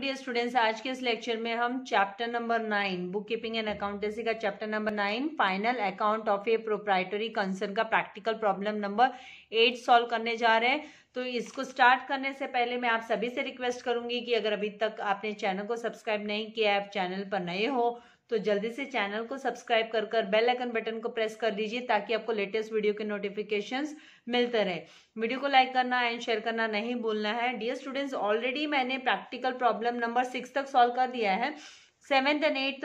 Dear students आज के इस लेक्चर में हम chapter number nine book keeping and accountancy का chapter number nine final account of a proprietary concern का practical problem number eight solve करने जा रहे हैं तो इसको स्टार्ट करने से पहले मैं आप सभी से रिक्वेस्ट करूंगी कि अगर अभी तक आपने चैनल को सब्सक्राइब नहीं किया है आप चैनल पर नए हो तो जल्दी से चैनल को सब्सक्राइब कर कर बेल आइकन बटन को प्रेस कर दीजिए ताकि आपको लेटेस्ट वीडियो के नोटिफिकेशंस मिलते रहे वीडियो को लाइक करना एंड शेयर करना नहीं भूलना है डियर स्टूडेंट्स ऑलरेडी मैंने प्रैक्टिकल प्रॉब्लम नंबर सिक्स तक सॉल्व कर दिया है सेवेंथ एंड एट्थ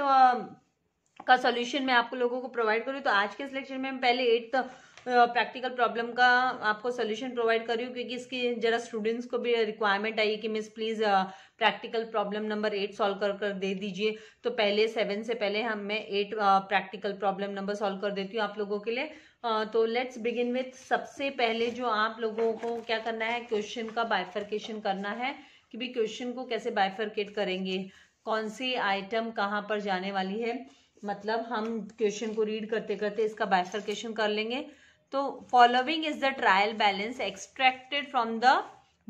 का सॉल्यूशन मैं आपको लोगों को प्रोवाइड करूँ तो आज के सिलेक्शन में पहले एट्थ प्रैक्टिकल प्रॉब्लम का आपको सोल्यूशन प्रोवाइड कर रही हूँ क्योंकि इसकी जरा स्टूडेंट्स को भी रिक्वायरमेंट आई कि miss please practical problem number eight solve कर कर दे दीजिए तो पहले सेवन से पहले हम मैं eight practical problem number solve कर देती हूँ आप लोगों के लिए uh, तो लेट्स बिगिन विथ सबसे पहले जो आप लोगों को क्या करना है क्वेश्चन का बाइफर्केशन करना है कि भाई क्वेश्चन को कैसे बाइफर्केट करेंगे कौन सी आइटम कहाँ पर जाने वाली है मतलब हम क्वेश्चन को रीड करते करते इसका बाइफर्केशन कर लेंगे तो following is the trial balance extracted from the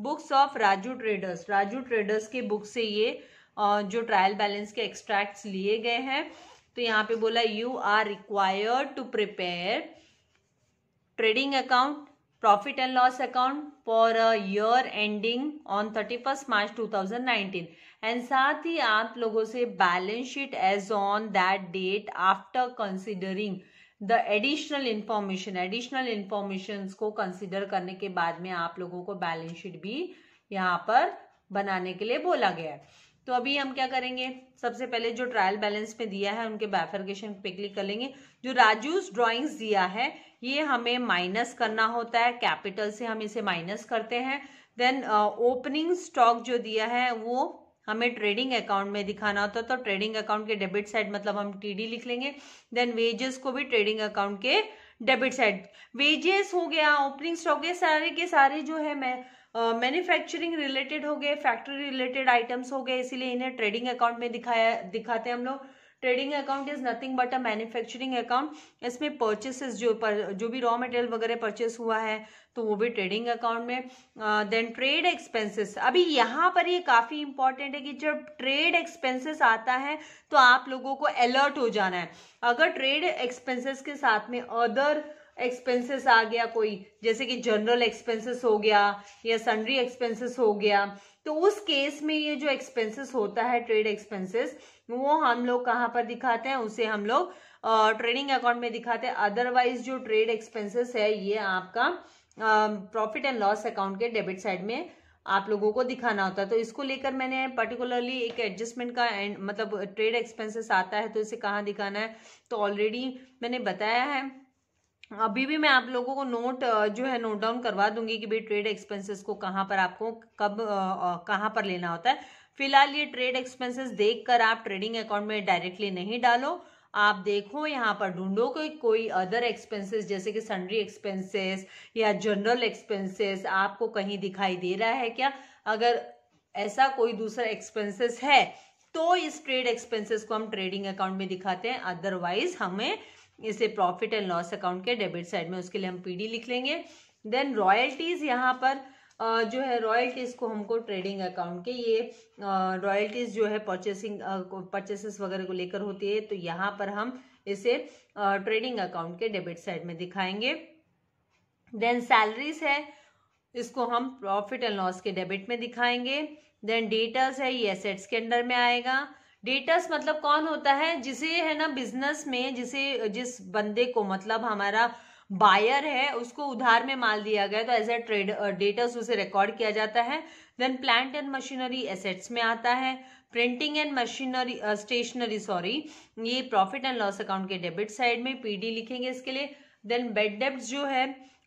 books of Raju traders Raju traders के बुक से ये जो ट्रायल बैलेंस के एक्सट्रैक्ट लिए गए हैं तो यहाँ पे बोला you are required to prepare trading account profit and loss account for a year ending on thirty first March two thousand nineteen and साथ ही आप लोगों से balance sheet as on that date after considering the additional information additional information को consider करने के बाद में आप लोगों को बैलेंस शीट भी यहाँ पर बनाने के लिए बोला गया है तो अभी हम क्या करेंगे सबसे पहले जो ट्रायल बैलेंस में दिया है उनके बैफरकेशन पे क्लिक कर लेंगे जो राजूस ड्राइंग्स दिया है ये हमें माइनस करना होता है कैपिटल से हम इसे माइनस करते हैं देन ओपनिंग स्टॉक जो दिया है वो हमें ट्रेडिंग अकाउंट में दिखाना होता है तो ट्रेडिंग अकाउंट के डेबिट साइड मतलब हम टीडी लिख लेंगे देन वेजेस को भी ट्रेडिंग अकाउंट के डेबिट साइड वेजेस हो गया ओपनिंग स्टॉक ये सारे के सारे जो है मैं मैन्युफैक्चरिंग रिलेटेड हो गए फैक्ट्री रिलेटेड आइटम्स हो गए इसीलिए इन्हें ट्रेडिंग अकाउंट में दिखाया दिखाते हैं हम लोग trading account is nothing but a manufacturing account इसमें परचेसेस जो पर, जो भी रॉ मटेरियल वगैरह परचेस हुआ है तो वो भी ट्रेडिंग अकाउंट में देन ट्रेड एक्सपेंसेस अभी यहाँ पर ये काफ़ी इंपॉर्टेंट है कि जब ट्रेड एक्सपेंसेस आता है तो आप लोगों को अलर्ट हो जाना है अगर ट्रेड एक्सपेंसेस के साथ में अदर एक्सपेंसेस आ गया कोई जैसे कि जनरल एक्सपेंसेस हो गया या सन्ड्री एक्सपेंसेस हो गया तो उस केस में ये जो एक्सपेंसेस होता है ट्रेड एक्सपेंसेस वो हम लोग कहाँ पर दिखाते हैं उसे हम लोग ट्रेडिंग अकाउंट में दिखाते हैं अदरवाइज जो ट्रेड एक्सपेंसेस है ये आपका प्रॉफिट एंड लॉस अकाउंट के डेबिट साइड में आप लोगों को दिखाना होता है तो इसको लेकर मैंने पर्टिकुलरली एक एडजस्टमेंट का एंड मतलब ट्रेड एक्सपेंसेस आता है तो इसे कहाँ दिखाना है तो ऑलरेडी मैंने बताया है अभी भी मैं आप लोगों को नोट जो है नोट डाउन करवा दूंगी कि भाई ट्रेड एक्सपेंसेस को कहाँ पर आपको कब कहाँ पर लेना होता है फिलहाल ये ट्रेड एक्सपेंसेस देखकर आप ट्रेडिंग अकाउंट में डायरेक्टली नहीं डालो आप देखो यहाँ पर ढूंढो कि कोई अदर एक्सपेंसेस जैसे कि सन्ड्री एक्सपेंसेस या जनरल एक्सपेंसेस आपको कहीं दिखाई दे रहा है क्या अगर ऐसा कोई दूसरा एक्सपेंसेस है तो इस ट्रेड एक्सपेंसेस को हम ट्रेडिंग अकाउंट में दिखाते हैं अदरवाइज हमें इसे प्रॉफिट एंड लॉस अकाउंट के डेबिट साइड में उसके लिए हम पीडी लिख लेंगे देन रॉयल्टीज यहाँ पर जो है रॉयल्टीज़ को हमको ट्रेडिंग अकाउंट के ये रॉयल्टीज़ जो है परचेसिंग परचेसेस वगैरह को लेकर होती है तो यहाँ पर हम इसे ट्रेडिंग अकाउंट के डेबिट साइड में दिखाएंगे देन सैलरीज है इसको हम प्रॉफिट एंड लॉस के डेबिट में दिखाएंगे देन डेटर्स है ये एसेट्स के अंडर में आएगा डेटस मतलब कौन होता है जिसे है ना बिजनेस में जिसे जिस बंदे को मतलब हमारा बायर है उसको उधार में माल दिया गया तो एज ए ट्रेड डेटस उसे रिकॉर्ड किया जाता है then plant and machinery assets में आता है printing and machinery stationery sorry ये प्रॉफिट एंड लॉस अकाउंट के डेबिट साइड में पीडी लिखेंगे इसके लिए देन बेड डेब्ट जो है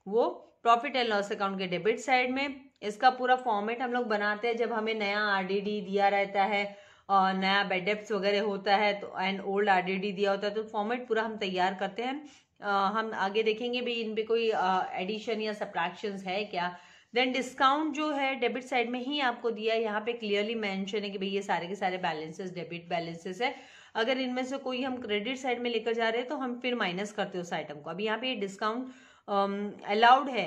वो प्रॉफिट एंड लॉस अकाउंट के डेबिट साइड में इसका पूरा फॉर्मेट हम लोग बनाते हैं जब हमें नया आरडीडी दिया रहता है नया बेडेप्स वगैरह होता है तो एंड ओल्ड डी दिया होता है तो फॉर्मेट पूरा हम तैयार करते हैं आ, हम आगे देखेंगे भी इन पे कोई एडिशन या सप्रैक्शन है क्या देन डिस्काउंट जो है डेबिट साइड में ही आपको दिया है यहाँ पे क्लियरली मेंशन है कि भाई ये सारे के सारे बैलेंसेस डेबिट बैलेंसेस है अगर इनमें से कोई हम क्रेडिट साइड में लेकर जा रहे हैं तो हम फिर माइनस करते हैं उस आइटम को अब यहाँ पे डिस्काउंट अलाउड है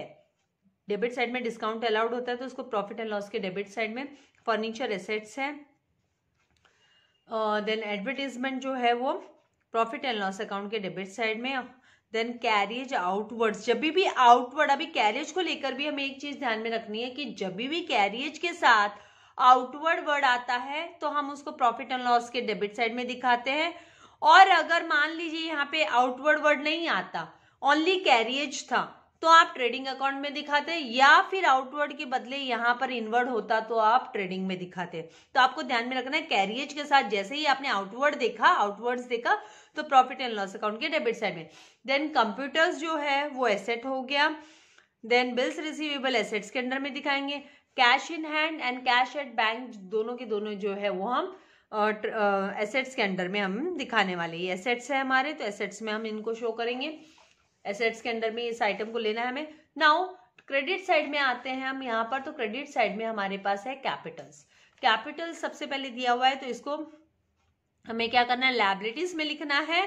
डेबिट साइड में डिस्काउंट अलाउड होता है तो उसको प्रॉफिट एंड लॉस के डेबिट साइड में फर्नीचर एसेट्स है देन एडवर्टीजमेंट जो है वो प्रॉफिट एंड लॉस अकाउंट के डेबिट साइड में देन कैरिज आउटवर्ड्स जब भी आउटवर्ड अभी कैरिज को लेकर भी हमें एक चीज ध्यान में रखनी है कि जब भी कैरिज के साथ आउटवर्ड वर्ड आता है तो हम उसको प्रॉफिट एंड लॉस के डेबिट साइड में दिखाते हैं और अगर मान लीजिए यहाँ पे आउटवर्ड वर्ड नहीं आता ओनली कैरिएज था तो आप ट्रेडिंग अकाउंट में दिखाते या फिर आउटवर्ड के बदले यहाँ पर इनवर्ड होता तो आप ट्रेडिंग में दिखाते तो आपको ध्यान में रखना है कैरियज के साथ जैसे ही आपने आउटवर्ड देखा आउटवर्ड देखा तो प्रॉफिट एंड लॉस अकाउंट के डेबिट साइड में देन कंप्यूटर्स जो है वो एसेट हो गया देन बिल्स रिसीवेबल एसेट्स के अंडर में दिखाएंगे cash in hand and cash at bank दोनों के दोनों जो है वो हम एसेट्स के अंडर में हम दिखाने वाले ये एसेट्स है हमारे तो एसेट्स में हम इनको शो करेंगे एसेट्स के अंडर में इस आइटम को लेना है हमें नाउ क्रेडिट साइड में आते हैं हम यहाँ पर तो क्रेडिट साइड में हमारे पास है कैपिटल्स कैपिटल सबसे पहले दिया हुआ है तो इसको हमें क्या करना है लाइबिलिटीज में लिखना है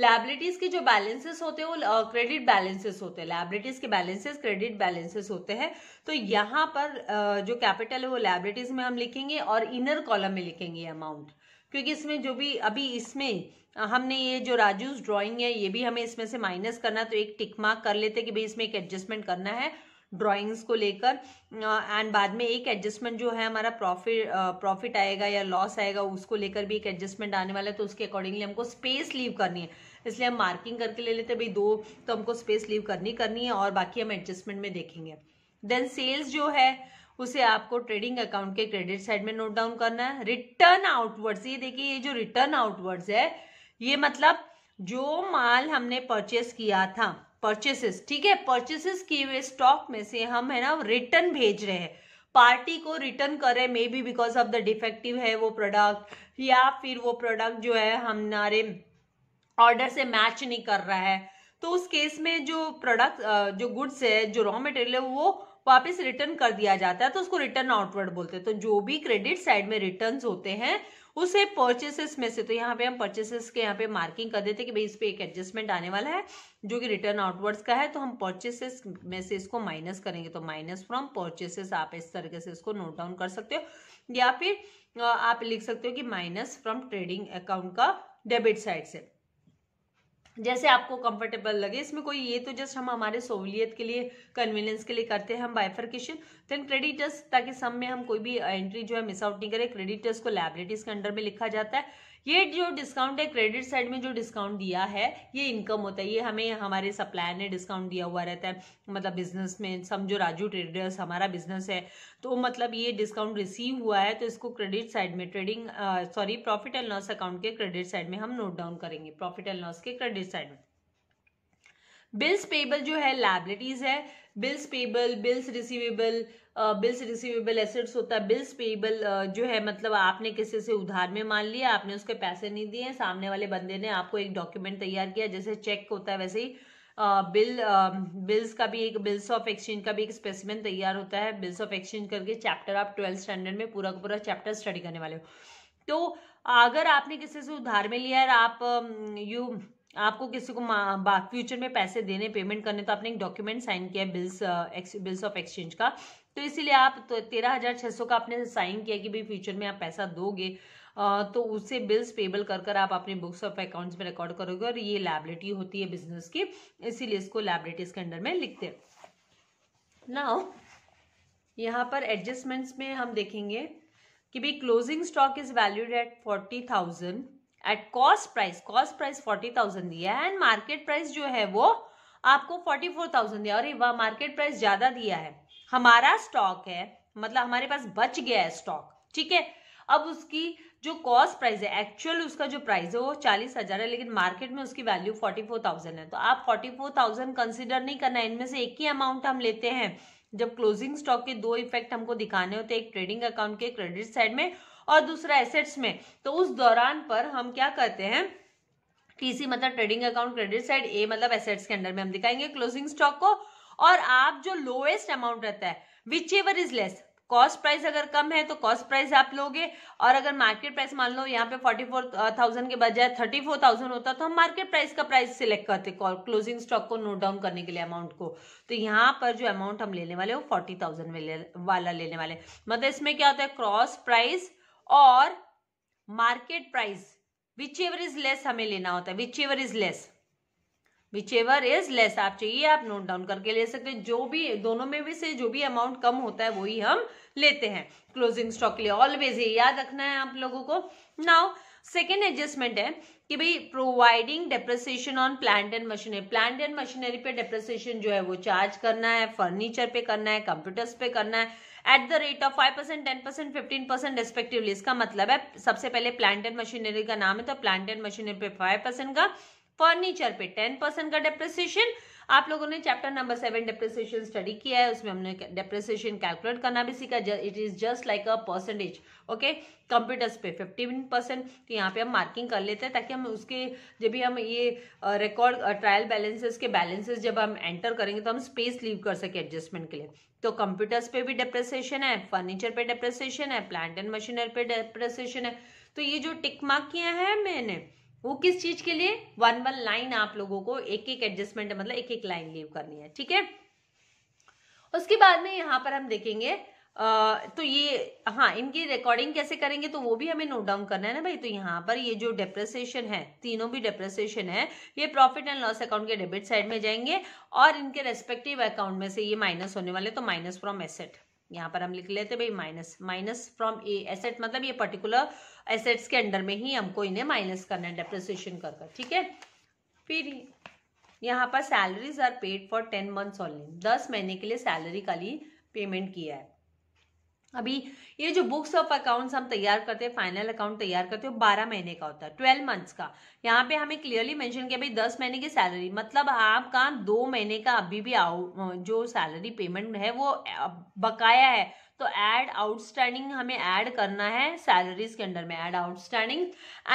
लाइबिलिटीज के जो बैलेंसेस होते हैं वो क्रेडिट बैलेंसेस होते हैं लाइबिलिटीज के बैलेंसेस क्रेडिट बैलेंसेस होते हैं तो यहाँ पर जो कैपिटल है वो लाइबिलिटीज में हम लिखेंगे और इनर कॉलम में लिखेंगे अमाउंट क्योंकि इसमें जो भी अभी इसमें हमने ये जो राजूस ड्रॉइंग है ये भी हमें इसमें से माइनस करना तो एक टिक मार्क कर लेते कि भाई इसमें एक एडजस्टमेंट करना है ड्रॉइंग्स को लेकर एंड बाद में एक एडजस्टमेंट जो है हमारा प्रॉफिट प्रॉफिट आएगा या लॉस आएगा उसको लेकर भी एक एडजस्टमेंट आने वाला है तो उसके अकॉर्डिंगली हमको स्पेस लीव करनी है इसलिए हम मार्किंग करके ले लेते हैं भाई दो तो हमको स्पेस लीव करनी करनी है और बाकी हम एडजस्टमेंट में देखेंगे देन सेल्स जो है उसे आपको ट्रेडिंग अकाउंट के क्रेडिट साइड में नोट डाउन करना है रिटर्न आउटवर्ड्स ये देखिए ये जो रिटर्न आउटवर्ड्स है ये मतलब जो माल हमने परचेस किया था परचेसेस ठीक है परचेसेस किए हुए स्टॉक में से हम है ना रिटर्न भेज रहे हैं पार्टी को रिटर्न करे may be because of the defective है वो प्रोडक्ट या फिर वो प्रोडक्ट जो है हमारे ऑर्डर से मैच नहीं कर रहा है तो उस केस में जो प्रोडक्ट जो गुड्स है जो रॉ मटेरियल है वो वापस रिटर्न कर दिया जाता है तो उसको रिटर्न आउटवर्ड बोलते हैं तो जो भी क्रेडिट साइड में रिटर्न होते हैं उसे परचेसेस में से तो यहाँ पे हम परचेसेस के यहाँ पे मार्किंग कर देते हैं कि भाई इस पे एक एडजस्टमेंट आने वाला है जो कि रिटर्न आउटवर्ड्स का है तो हम परचेसेस में से इसको माइनस करेंगे तो माइनस फ्रॉम परचेसेस आप इस तरीके से इसको नोट डाउन कर सकते हो या फिर आप लिख सकते हो कि माइनस फ्रॉम ट्रेडिंग अकाउंट का डेबिट साइड से जैसे आपको कंफर्टेबल लगे इसमें कोई ये तो जस्ट हम हमारे सहूलियत के लिए कन्वीनियंस के लिए करते हैं हम बाइफर्केशन देन क्रेडिटर्स ताकि सम में हम कोई भी एंट्री जो है मिस आउट नहीं करें क्रेडिटर्स को लाइब्रेटीज के अंडर में लिखा जाता है ये जो डिस्काउंट है क्रेडिट साइड में जो डिस्काउंट दिया है ये इनकम होता है ये हमें हमारे सप्लायर ने डिस्काउंट दिया हुआ रहता है मतलब बिजनेस में समझो राजू ट्रेडर्स हमारा बिजनेस है तो मतलब ये डिस्काउंट रिसीव हुआ है तो इसको क्रेडिट साइड में trading sorry profit and loss account के क्रेडिट साइड में हम नोट डाउन करेंगे प्रॉफिट एंड लॉस के क्रेडिट साइड में बिल्स पेबल जो है लाइबिलिटीज है bills payable bills receivable bills receivable assets होता है बिल्स पेबल जो है मतलब आपने किसी से उधार में मान लिया आपने उसके पैसे नहीं दिए सामने वाले बंदे ने आपको एक डॉक्यूमेंट तैयार किया जैसे चेक होता है वैसे ही बिल बिल्स का भी एक बिल्स ऑफ एक्सचेंज का भी एक स्पेसिमेंट तैयार होता है बिल्स ऑफ एक्सचेंज करके चैप्टर आप ट्वेल्थ स्टैंडर्ड में पूरा का पूरा चैप्टर स्टडी करने वाले हो तो अगर आपने किसी से उधार में लिया है आप यू आपको किसी को फ्यूचर में पैसे देने पेमेंट करने तो आपने एक डॉक्यूमेंट साइन किया है बिल्स बिल्स ऑफ एक्सचेंज का तो इसीलिए आप तो तेरह हजार छह सौ का आपने साइन किया कि भाई फ्यूचर में आप पैसा दोगे तो उससे बिल्स पेबल कर कर आप अपने बुक्स ऑफ अकाउंट्स में रिकॉर्ड करोगे और ये लाइबिलिटी होती है बिजनेस की इसीलिए इसको लाइबिलिटीज के अंडर में लिखते नाउ यहाँ पर एडजस्टमेंट्स में हम देखेंगे कि भाई closing stock is valued at forty thousand at cost price cost price forty thousand दिया है एंड मार्केट प्राइस जो है वो आपको फोर्टी फोर थाउजेंड दिया और मार्केट प्राइस ज्यादा दिया है हमारा स्टॉक है मतलब हमारे पास बच गया है स्टॉक ठीक है अब उसकी जो कॉस्ट प्राइस है एक्चुअल उसका जो प्राइस है वो चालीस हजार है लेकिन मार्केट में उसकी वैल्यू फोर्टी फोर थाउजेंड है तो आप फोर्टी फोर थाउजेंड कंसिडर नहीं करना इनमें से एक ही अमाउंट हम लेते हैं जब क्लोजिंग स्टॉक के दो इफेक्ट हमको दिखाने होते तो हैं एक ट्रेडिंग अकाउंट के क्रेडिट साइड में और दूसरा एसेट्स में तो उस दौरान पर हम क्या करते हैं टीसी मतलब trading account credit side A मतलब एसेट्स के अंडर में हम दिखाएंगे क्लोजिंग स्टॉक को और आप जो लोएस्ट अमाउंट रहता है whichever is less cost price अगर कम है तो कॉस्ट प्राइस आप लोगे और अगर मार्केट प्राइस मान लो यहाँ पे फोर्टी फोर थाउजेंड के बजाय थर्टी फोर थाउजेंड होता तो हम मार्केट प्राइस का प्राइस सिलेक्ट करते क्लोजिंग स्टॉक को नोट डाउन करने के लिए अमाउंट को तो यहाँ पर जो अमाउंट हम लेने वाले वो फोर्टी थाउजेंड वाला लेने वाले मतलब इसमें क्या होता है क्रॉस प्राइस और market price whichever is less हमें लेना होता है whichever is less whichever is less आप चाहिए आप नोट डाउन करके ले सकते हैं जो भी दोनों में भी से जो भी अमाउंट कम होता है वही हम लेते हैं क्लोजिंग स्टॉक के लिए ऑलवेज ये याद रखना है आप लोगों को नाउ सेकेंड एडजस्टमेंट है कि भाई providing depreciation on plant and machinery plant and machinery पे डेप्रिसिएशन जो है वो चार्ज करना है फर्नीचर पे करना है कंप्यूटर्स पे करना है at the rate of five percent ten percent fifteen percent respectively इसका मतलब है सबसे पहले प्लांट एंड मशीनरी का नाम है तो प्लांट एंड मशीनरी पे फाइव परसेंट का फर्नीचर पे टेन परसेंट का डेप्रिसिएशन आप लोगों ने chapter number seven depreciation study किया है उसमें हमने डेप्रिसिएशन कैलकुलेट करना भी सीखा it is just like a percentage okay computers पे फिफ्टीन परसेंट तो यहाँ पे हम मार्किंग कर लेते हैं ताकि हम उसके जब भी हम ये रिकॉर्ड ट्रायल बैलेंसेस के बैलेंसेस जब हम एंटर करेंगे तो हम स्पेस लीव कर सके एडजस्टमेंट के लिए तो कंप्यूटर्स पे भी डेप्रेसेशन है फर्नीचर पे डेप्रेसेशन है प्लांट एंड मशीनरी पे डेप्रेसेशन है तो ये जो टिक मार्क किया है मैंने वो किस चीज के लिए वन वन लाइन आप लोगों को एक एक एडजस्टमेंट मतलब एक एक लाइन लीव करनी है ठीक है उसके बाद में यहाँ पर हम देखेंगे आ, तो ये हाँ इनकी रिकॉर्डिंग कैसे करेंगे तो वो भी हमें नोट डाउन करना है ना भाई तो यहाँ पर ये जो डेप्रेसिएशन है तीनों भी डेप्रेसिएशन है ये प्रॉफिट एंड लॉस अकाउंट के डेबिट साइड में जाएंगे और इनके रेस्पेक्टिव अकाउंट में से ये माइनस होने वाले तो माइनस फ्रॉम एसेट यहाँ पर हम लिख लेते भाई minus minus from a asset मतलब ये पर्टिकुलर एसेट्स के अंडर में ही हमको इन्हें माइनस करना है डेप्रिसिएशन कर कर ठीक है फिर यहाँ पर salaries are paid for ten months only दस महीने के लिए सैलरी का ली पेमेंट किया है अभी ये जो बुक्स ऑफ अकाउंट्स हम तैयार करते हैं फाइनल अकाउंट तैयार करते हैं बारह महीने का होता है ट्वेल्व मंथ्स का यहाँ पे हमें क्लियरली मेंशन किया भाई दस महीने की सैलरी मतलब आपका दो महीने का अभी भी आउ जो सैलरी पेमेंट है वो बकाया है तो एड आउटस्टैंडिंग हमें ऐड करना है सैलरीज के अंडर में एड आउटस्टैंडिंग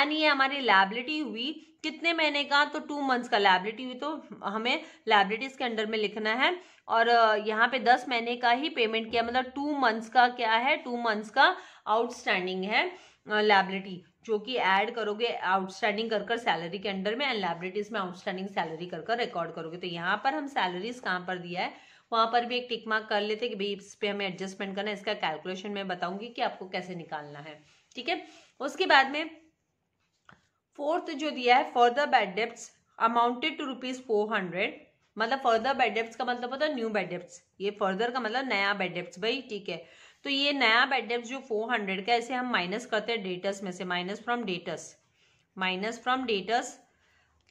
एंड ये हमारी लाइबिलिटी हुई कितने महीने का तो टू मंथ्स का लाइबिलिटी हुई तो हमें लाइबिलिटीज के अंडर में लिखना है और यहाँ पे दस महीने का ही पेमेंट किया मतलब टू मंथ्स का क्या है टू मंथ्स का आउटस्टैंडिंग है लाइबिलिटी जो कि ऐड करोगे आउटस्टैंडिंग कर सैलरी के अंडर में एंड लाइबिलिटीज में आउटस्टैंडिंग सैलरी कर कर रिकॉर्ड करोगे तो यहाँ पर हम सैलरीज कहाँ पर दिया है वहाँ पर भी एक टिक मार्क कर लेते कि भाई इस पर हमें एडजस्टमेंट करना है इसका कैलकुलेशन मैं बताऊंगी कि आपको कैसे निकालना है ठीक है उसके बाद में फोर्थ जो दिया है फॉर द बैड डेप्ट amounted to rupees four hundred मतलब फर्दर बेड डेप्थ का मतलब होता है न्यू बेड डेप्थ ये फर्दर का मतलब नया बेड डेप्थ भाई ठीक है तो ये नया बेड डेप्थ जो फोर हंड्रेड का ऐसे हम माइनस करते हैं डेटस में से minus from debtors minus from debtors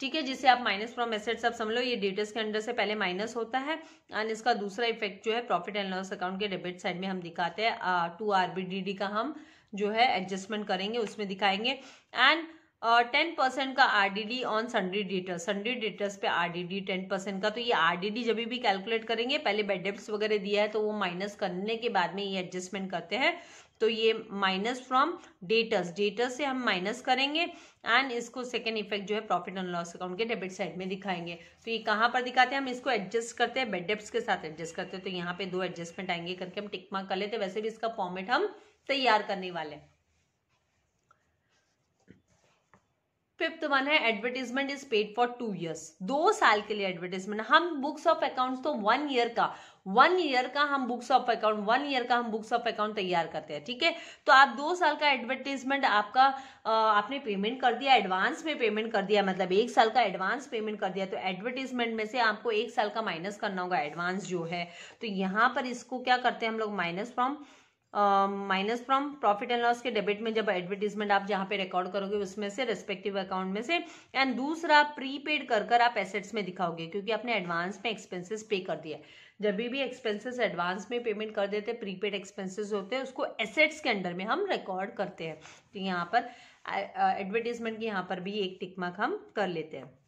ठीक है जिसे आप माइनस फ्रॉम एसेट्स आप समझ लो ये डेटस के अंडर से पहले माइनस होता है एंड इसका दूसरा इफेक्ट जो है प्रॉफिट एंड लॉस अकाउंट के डेबिट साइड में हम दिखाते हैं टू आर का हम जो है एडजस्टमेंट करेंगे उसमें दिखाएंगे एंड टेन परसेंट का RDD on sundry debtors sundry debtors पे आरडीडी टेन परसेंट का तो ये आरडीडी जब भी कैलकुलेट करेंगे पहले बेड डेप्स वगैरह दिया है तो वो माइनस करने के बाद में ये एडजस्टमेंट करते हैं तो ये माइनस फ्रॉम डेटर्स डेटर्स से हम माइनस करेंगे एंड इसको सेकेंड इफेक्ट जो है प्रॉफिट एंड लॉस अकाउंट के डेबिट साइड में दिखाएंगे तो ये कहाँ पर दिखाते हैं हम इसको एडजस्ट करते हैं बेड डेप्स के साथ एडजस्ट करते हैं तो यहाँ पे दो एडजस्टमेंट आएंगे करके हम टिकमा कर लेते वैसे भी इसका फॉर्मेट हम तैयार करने वाले हैं फिफ्थ वन है advertisement is paid for two years दो साल के लिए एडवर्टीजमेंट हम बुक्स ऑफ अकाउंट्स तो वन ईयर का वन ईयर का हम books of account one year का हम बुक्स ऑफ अकाउंट तैयार करते हैं ठीक है तो आप दो साल का एडवर्टीजमेंट आपका आ, आपने पेमेंट कर दिया एडवांस में पेमेंट कर दिया मतलब एक साल का एडवांस पेमेंट कर दिया तो एडवर्टीजमेंट में से आपको एक साल का माइनस करना होगा एडवांस जो है तो यहाँ पर इसको क्या करते हैं हम लोग minus from minus from profit and loss के डेबिट में जब एडवर्टीजमेंट आप जहां पे रिकॉर्ड करोगे उसमें से रेस्पेक्टिव अकाउंट में से एंड दूसरा प्रीपेड कर कर आप एसेट्स में दिखाओगे क्योंकि आपने एडवांस में एक्सपेंसेस पे कर दिया जब भी एक्सपेंसेस एडवांस में पेमेंट कर देते हैं प्रीपेड एक्सपेंसेस होते हैं उसको एसेट्स के अंडर में हम रिकॉर्ड करते हैं तो यहाँ पर एडवर्टीजमेंट की यहाँ पर भी एक टिकमक हम कर लेते हैं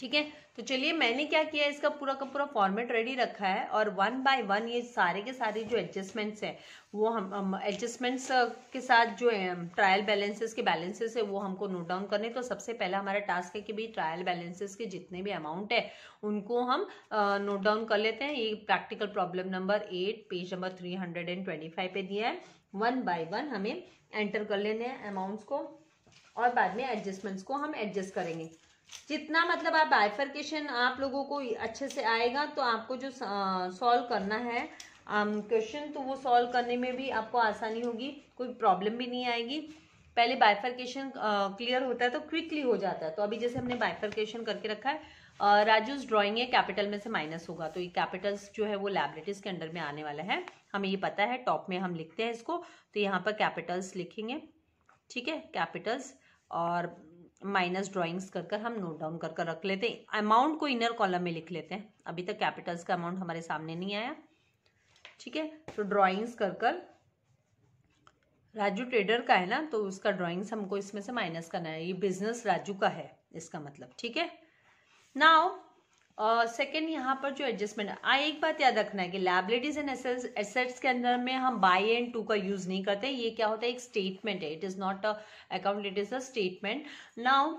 ठीक है तो चलिए मैंने क्या किया इसका पूरा का पूरा फॉर्मेट रेडी रखा है और वन बाय वन ये सारे के सारे जो एडजस्टमेंट्स है वो हम एडजस्टमेंट्स के साथ जो ट्रायल बैलेंसेस के बैलेंसेस है वो हमको नोट डाउन करने तो सबसे पहला हमारा टास्क है कि भाई ट्रायल बैलेंसेस के जितने भी अमाउंट है उनको हम नोट डाउन कर लेते हैं ये practical problem number eight page number three hundred and twenty five पे दिया है वन बाय वन हमें एंटर कर लेने हैं अमाउंट्स को और बाद में एडजस्टमेंट्स को हम एडजस्ट करेंगे जितना मतलब आप बाइफर्केशन आप लोगों को अच्छे से आएगा तो आपको जो सॉल्व करना है क्वेश्चन um, तो वो सॉल्व करने में भी आपको आसानी होगी कोई प्रॉब्लम भी नहीं आएगी पहले बाइफर्केशन क्लियर होता है तो क्विकली हो जाता है तो अभी जैसे हमने बाइफर्केशन करके रखा है uh, राजूस ड्राइंग है कैपिटल में से माइनस होगा तो ये कैपिटल्स जो है वो लाइब्रेटीज के अंडर में आने वाला है हमें ये पता है टॉप में हम लिखते हैं इसको तो यहाँ पर कैपिटल्स लिखेंगे ठीक है कैपिटल्स और माइनस ड्राइंग्स कर कर हम नोट डाउन कर कर रख लेते हैं अमाउंट को इनर कॉलम में लिख लेते हैं अभी तक कैपिटल्स का अमाउंट हमारे सामने नहीं आया ठीक है तो ड्राइंग्स कर कर राजू ट्रेडर का है ना तो उसका ड्राइंग्स हमको इसमें से माइनस करना है ये बिजनेस राजू का है इसका मतलब ठीक है नाउ सेकेंड uh, यहाँ पर जो एडजस्टमेंट है हाँ, एक बात याद रखना है कि लाइबिलिटीज एंड एसेट्स के अंदर में हम बाय एंड टू का यूज नहीं करते ये क्या होता है एक स्टेटमेंट है it is not a account it is a statement now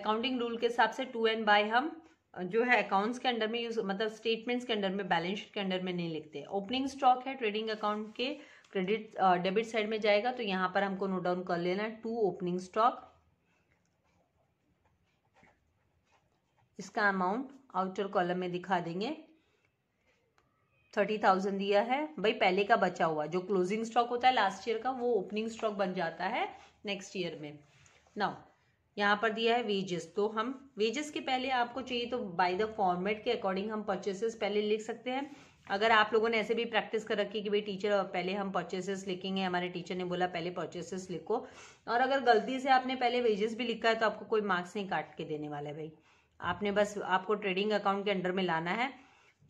accounting rule के हिसाब से टू एंड बाय हम जो है अकाउंट्स के अंडर में यूज मतलब स्टेटमेंट्स के अंडर में बैलेंस शीट के अंडर में नहीं लिखते ओपनिंग स्टॉक है ट्रेडिंग अकाउंट के क्रेडिट डेबिट साइड में जाएगा तो यहाँ पर हमको नोट डाउन कर लेना है टू ओपनिंग स्टॉक इसका अमाउंट आउटर कॉलम में दिखा देंगे थर्टी थाउजेंड दिया है भाई पहले का बचा हुआ जो क्लोजिंग स्टॉक होता है लास्ट ईयर का वो ओपनिंग स्टॉक बन जाता है नेक्स्ट ईयर में नाउ यहाँ पर दिया है वेजेस तो हम वेजेस के पहले आपको चाहिए तो बाय द फॉर्मेट के अकॉर्डिंग हम परचेसेस पहले लिख सकते हैं अगर आप लोगों ने ऐसे भी प्रैक्टिस कर रखी कि भाई टीचर पहले हम परचेसेस लिखेंगे हमारे टीचर ने बोला पहले परचेसेस लिखो और अगर गलती से आपने पहले वेजेस भी लिखा है तो आपको कोई मार्क्स नहीं काट के देने वाला है भाई आपने बस आपको ट्रेडिंग अकाउंट के अंडर में लाना है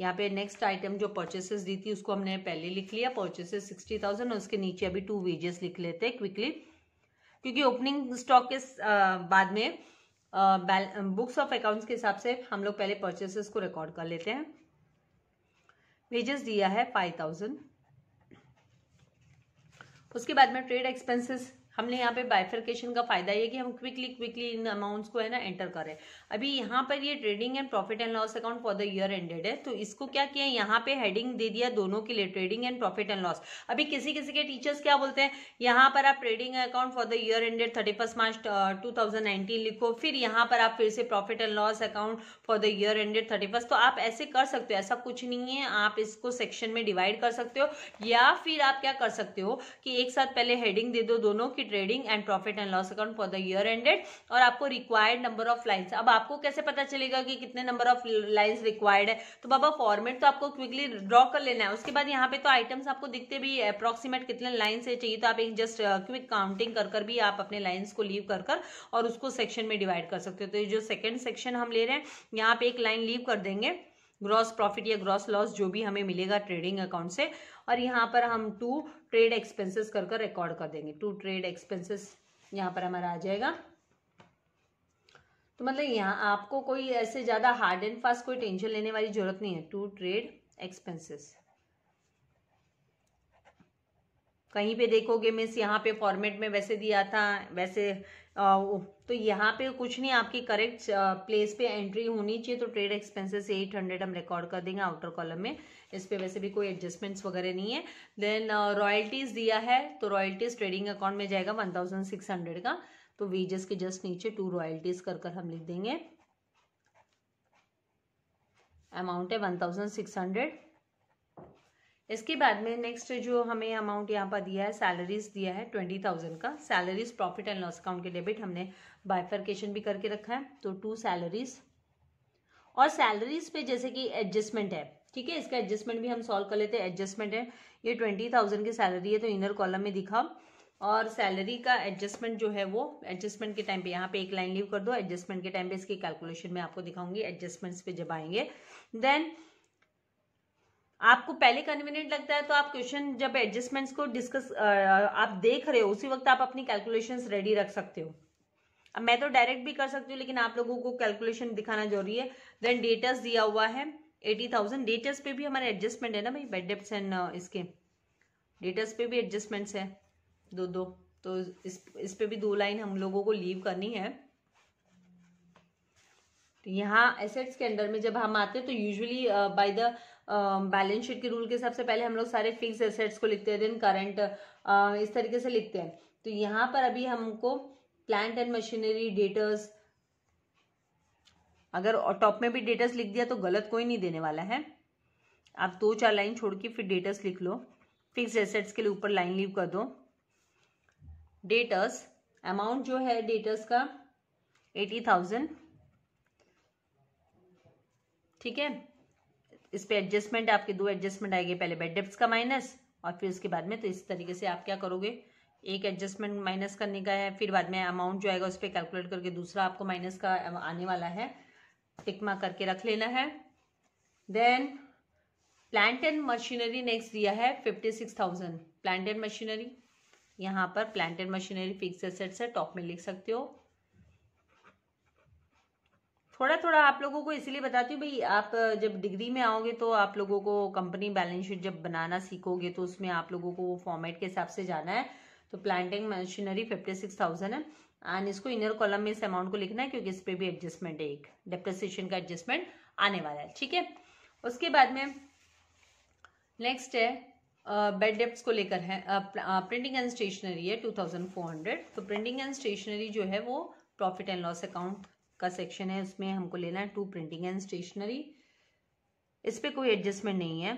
यहाँ पे नेक्स्ट आइटम जो परचेसेस दी थी उसको हमने पहले लिख लिया परचेसेस सिक्सटी थाउजेंड और उसके नीचे अभी टू वेजेस लिख लेते हैं क्विकली क्योंकि ओपनिंग स्टॉक के बाद में बुक्स ऑफ अकाउंट्स के हिसाब से हम लोग पहले परचेसेस को रिकॉर्ड कर लेते हैं वेजेस दिया है फाइव थाउजेंड उसके बाद में ट्रेड एक्सपेंसेस हमने यहाँ पे बाइफरकेशन का फायदा ये कि हम क्विकली क्विकली इन अमाउंट्स को है ना एंटर करें अभी यहाँ पर ये trading and profit and loss account for the year ended है तो इसको क्या किया यहाँ पे हेडिंग दे दिया दोनों के लिए trading and profit and loss अभी किसी किसी के टीचर्स क्या बोलते हैं यहाँ पर आप trading account for the year ended thirty March two लिखो फिर यहाँ पर आप फिर से profit and loss account for the year ended thirty तो आप ऐसे कर सकते हो ऐसा कुछ नहीं है आप इसको सेक्शन में डिवाइड कर सकते हो या फिर आप क्या कर सकते हो कि एक साथ पहले हेडिंग दे दो दोनों की की trading and profit and loss account for the year ended और आपको रिक्वायर्ड नंबर ऑफ लाइन्स अब आपको कैसे पता चलेगा कि कितने नंबर ऑफ लाइन्स रिक्वायर्ड है तो बाबा फॉर्मेट तो आपको क्विकली ड्रॉ कर लेना है उसके बाद यहाँ पे तो आइटम्स आपको दिखते भी अप्रॉक्सीमेट कितने लाइन से चाहिए तो आप एक जस्ट क्विक काउंटिंग कर कर भी आप अपने लाइन्स को लीव कर कर और उसको सेक्शन में डिवाइड कर सकते हो तो ये जो सेकेंड सेक्शन हम ले रहे हैं यहाँ पे एक लाइन लीव कर देंगे ग्रॉस प्रॉफिट या ग्रॉस लॉस जो भी हमें मिलेगा ट्रेडिंग अकाउंट से और यहाँ पर हम टू ट्रेड एक्सपेंसेस कर कर रिकॉर्ड कर देंगे टू ट्रेड एक्सपेंसेस यहाँ पर हमारा आ जाएगा तो मतलब यहाँ आपको कोई ऐसे ज़्यादा हार्ड एंड फास्ट कोई टेंशन लेने वाली जरूरत नहीं है टू ट्रेड एक्सपेंसेस कहीं पे देखोगे मिस यहाँ पे फॉर्मेट में वैसे दिया था वैसे तो यहाँ पे कुछ नहीं आपकी करेक्ट प्लेस पे एंट्री होनी चाहिए तो ट्रेड एक्सपेंसेस एट हंड्रेड हम रिकॉर्ड कर देंगे आउटर कॉलम में इस पे वैसे भी कोई एडजस्टमेंट्स वगैरह नहीं है देन रॉयल्टीज दिया है तो रॉयल्टीज ट्रेडिंग अकाउंट में जाएगा वन थाउजेंड सिक्स हंड्रेड का तो वेजेस के जस्ट नीचे टू रॉयल्टीज कर कर हम लिख देंगे अमाउंट है वन थाउजेंड सिक्स हंड्रेड इसके बाद में नेक्स्ट जो हमें अमाउंट यहाँ पर दिया है सैलरीज दिया है ट्वेंटी थाउजेंड का salaries profit and loss account के डेबिट हमने बाइफर्केशन भी करके रखा है तो टू सैलरीज और सैलरीज पे जैसे कि एडजस्टमेंट है ठीक है इसका एडजस्टमेंट भी हम सॉल्व कर लेते हैं एडजस्टमेंट है ये ट्वेंटी थाउजेंड की सैलरी है तो इनर कॉलम में दिखा और सैलरी का एडजस्टमेंट जो है वो एडजस्टमेंट के टाइम पे यहाँ पे एक लाइन लीव कर दो एडजस्टमेंट के टाइम पे इसकी कैलकुलेशन में आपको दिखाऊंगी एडजस्टमेंट्स पे जब आएंगे देन आपको पहले कन्वीनियंट लगता है तो आप क्वेश्चन जब एडजस्टमेंट्स को डिस्कस आप देख रहे हो उसी वक्त आप अपनी कैलकुलेशंस रेडी रख सकते हो अब मैं तो डायरेक्ट भी कर सकती हूँ लेकिन आप लोगों को कैलकुलेशन दिखाना जरूरी है देन डेटस दिया हुआ है एटी थाउजेंड डेटस पे भी हमारे एडजस्टमेंट है ना भाई बेड डेप्स एंड इसके डेटस पे भी एडजस्टमेंट्स है दो दो तो इस इस पे भी दो लाइन हम लोगों को लीव करनी है तो यहाँ एसेट्स के अंडर में जब हम आते हैं तो usually by the balance sheet के रूल के हिसाब से पहले हम लोग सारे फिक्स एसेट्स को लिखते हैं देन करंट इस तरीके से लिखते हैं तो यहाँ पर अभी हमको प्लांट एंड मशीनरी डेटर्स अगर टॉप में भी डेटर्स लिख दिया तो गलत कोई नहीं देने वाला है आप दो चार लाइन छोड़ के फिर डेटर्स लिख लो फिक्स एसेट्स के लिए ऊपर लाइन लीव कर दो डेटर्स अमाउंट जो है डेटर्स का एटी थाउजेंड ठीक है इस पे एडजस्टमेंट आपके दो एडजस्टमेंट आएंगे पहले बेड डेप्स का माइनस और फिर उसके बाद में तो इस तरीके से आप क्या करोगे एक एडजस्टमेंट माइनस करने का है फिर बाद में अमाउंट जो आएगा उस पर कैलकुलेट करके दूसरा आपको माइनस का आने वाला है टिकमा करके रख लेना है then plant and machinery next दिया है fifty six thousand plant and machinery यहाँ पर plant and machinery fix assets है टॉप में लिख सकते हो थोड़ा थोड़ा आप लोगों को इसलिए बताती हूँ भाई आप जब डिग्री में आओगे तो आप लोगों को कंपनी बैलेंस शीट जब बनाना सीखोगे तो उसमें आप लोगों को वो फॉर्मेट के हिसाब से जाना है तो plant and machinery fifty six thousand है एंड इसको इनर कॉलम में इस अमाउंट को लिखना है क्योंकि इस पर भी एडजस्टमेंट है एक डेप्रेसिएशन का एडजस्टमेंट आने वाला है ठीक है उसके बाद में नेक्स्ट है बेड डेप्स को लेकर है प्रिंटिंग एंड स्टेशनरी है टू थाउजेंड फोर हंड्रेड तो प्रिंटिंग एंड स्टेशनरी जो है वो प्रॉफिट एंड लॉस अकाउंट का सेक्शन है इसमें हमको लेना है टू प्रिंटिंग एंड स्टेशनरी इस पर कोई एडजस्टमेंट नहीं है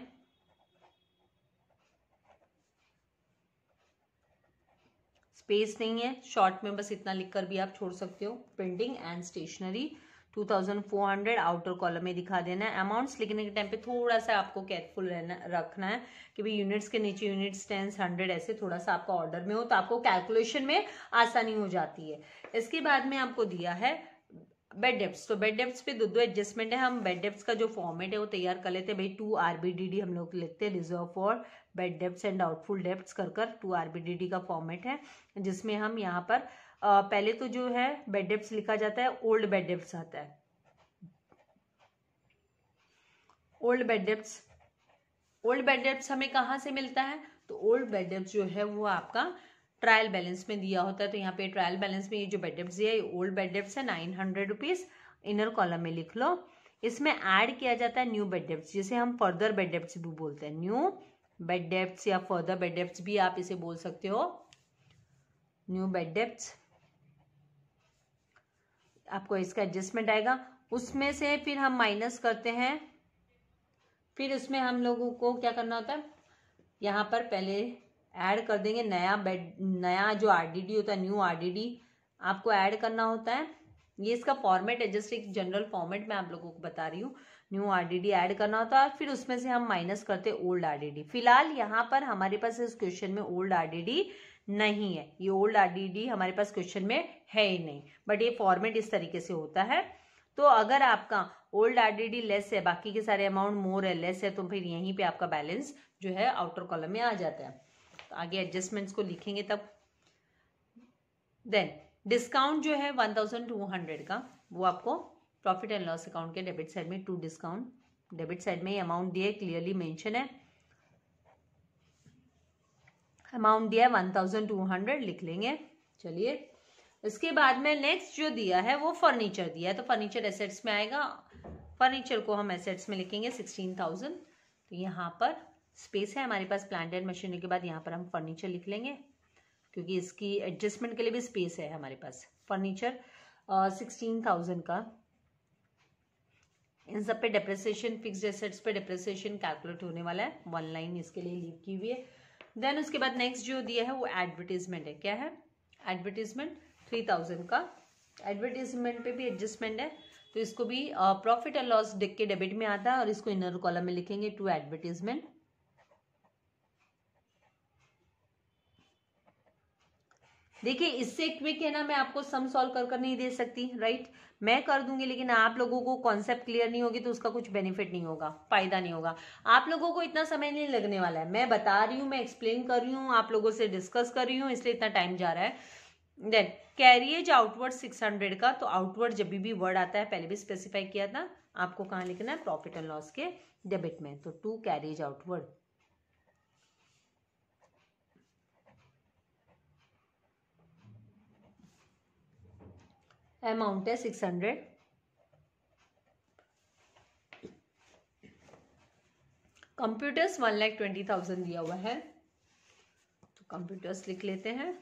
स्पेस नहीं है शॉर्ट में बस इतना लिखकर भी आप छोड़ सकते हो printing and stationery 2400 outer column में दिखा देना है अमाउंट्स लिखने के टाइम पे थोड़ा सा आपको केयरफुल रहना रखना है कि भाई यूनिट्स के नीचे यूनिट्स टेंस हंड्रेड ऐसे थोड़ा सा आपका ऑर्डर में हो तो आपको कैलकुलेशन में आसानी हो जाती है इसके बाद में आपको दिया है बेड डेप्स तो बेड डेप्स पे दो दो एडजस्टमेंट है हम बेड डेप्स का जो फॉर्मेट है वो तैयार कर लेते हैं भाई टू आरबीडीडी हम लोग लेते हैं reserve for bad debts and doubtful debts कर कर टू आरबीडीडी का फॉर्मेट है जिसमें हम यहाँ पर आ, पहले तो जो है बेड डेप्स लिखा जाता है ओल्ड बेड डेप्स आता है old bad debts old bad debts हमें कहाँ से मिलता है तो ओल्ड बेड डेप्स जो है वो आपका ट्रायल बैलेंस में दिया होता है तो यहाँ पे ट्रायल बैलेंस में ये जो बेड दिया है ओल्ड बेड है nine hundred rupees inner column में लिख लो इसमें ऐड किया जाता है न्यू बेड जिसे हम फर्दर बेड भी बोलते हैं न्यू बेड डेप्ट या फर्दर बेड डेप्ट भी आप इसे बोल सकते हो न्यू बेड डेप्ट आपको इसका एडजस्टमेंट आएगा उसमें से फिर हम माइनस करते हैं फिर उसमें हम लोगों को क्या करना होता है यहाँ पर पहले ऐड कर देंगे नया बेड नया जो आर होता है न्यू आर आपको ऐड करना होता है ये इसका फॉर्मेट है जस्ट एक जनरल फॉर्मेट मैं आप लोगों को बता रही हूँ न्यू आर ऐड करना होता है फिर उसमें से हम माइनस करते ओल्ड आर फिलहाल यहाँ पर हमारे पास इस क्वेश्चन में ओल्ड आर नहीं है ये ओल्ड आर हमारे पास क्वेश्चन में है ही नहीं बट ये फॉर्मेट इस तरीके से होता है तो अगर आपका ओल्ड आर लेस है बाकी के सारे अमाउंट मोर है लेस है तो फिर यहीं पे आपका बैलेंस जो है आउटर कॉलम में आ जाता है तो आगे एडजस्टमेंट्स को लिखेंगे तब देन डिस्काउंट जो है वन थाउजेंड टू हंड्रेड का वो आपको प्रॉफिट एंड लॉस अकाउंट के डेबिट साइड में टू डिस्काउंट डेबिट साइड में अमाउंट दिया क्लियरली मेंशन है अमाउंट दिया है वन थाउजेंड टू हंड्रेड लिख लेंगे चलिए इसके बाद में नेक्स्ट जो दिया है वो फर्नीचर दिया है तो फर्नीचर एसेट्स में आएगा फर्नीचर को हम एसेट्स में लिखेंगे सिक्सटीन थाउजेंड तो यहाँ पर स्पेस है हमारे पास प्लांट एंड मशीनरी के बाद यहाँ पर हम फर्नीचर लिख लेंगे क्योंकि इसकी एडजस्टमेंट के लिए भी स्पेस है हमारे पास फर्नीचर सिक्सटीन थाउजेंड का इन सब पे डिप्रेसिएशन फिक्स एसेट्स पे डिप्रेसिएशन कैलकुलेट होने वाला है वन लाइन इसके लिए लीव की हुई है देन उसके बाद नेक्स्ट जो दिया है वो एडवर्टीजमेंट है क्या है एडवर्टीजमेंट थ्री थाउजेंड का एडवर्टीजमेंट पे भी एडजस्टमेंट है तो इसको भी प्रॉफिट एंड लॉस डिक के डेबिट में आता है और इसको इनर कॉलम में लिखेंगे टू एडवर्टीजमेंट देखिए इससे क्विक है ना मैं आपको सम सॉल्व कर कर नहीं दे सकती राइट मैं कर दूंगी लेकिन आप लोगों को कॉन्सेप्ट क्लियर नहीं होगी तो उसका कुछ बेनिफिट नहीं होगा फायदा नहीं होगा आप लोगों को इतना समय नहीं लगने वाला है मैं बता रही हूँ मैं एक्सप्लेन कर रही हूँ आप लोगों से डिस्कस कर रही हूँ इसलिए इतना टाइम जा रहा है then carriage outward six hundred का तो आउटवर्ड जब भी वर्ड आता है पहले भी स्पेसिफाई किया था आपको कहाँ लिखना है प्रॉफिट एंड लॉस के डेबिट में तो टू कैरियज आउटवर्ड अमाउंट है six hundred computers one lakh twenty thousand दिया हुआ है तो कंप्यूटर्स लिख लेते हैं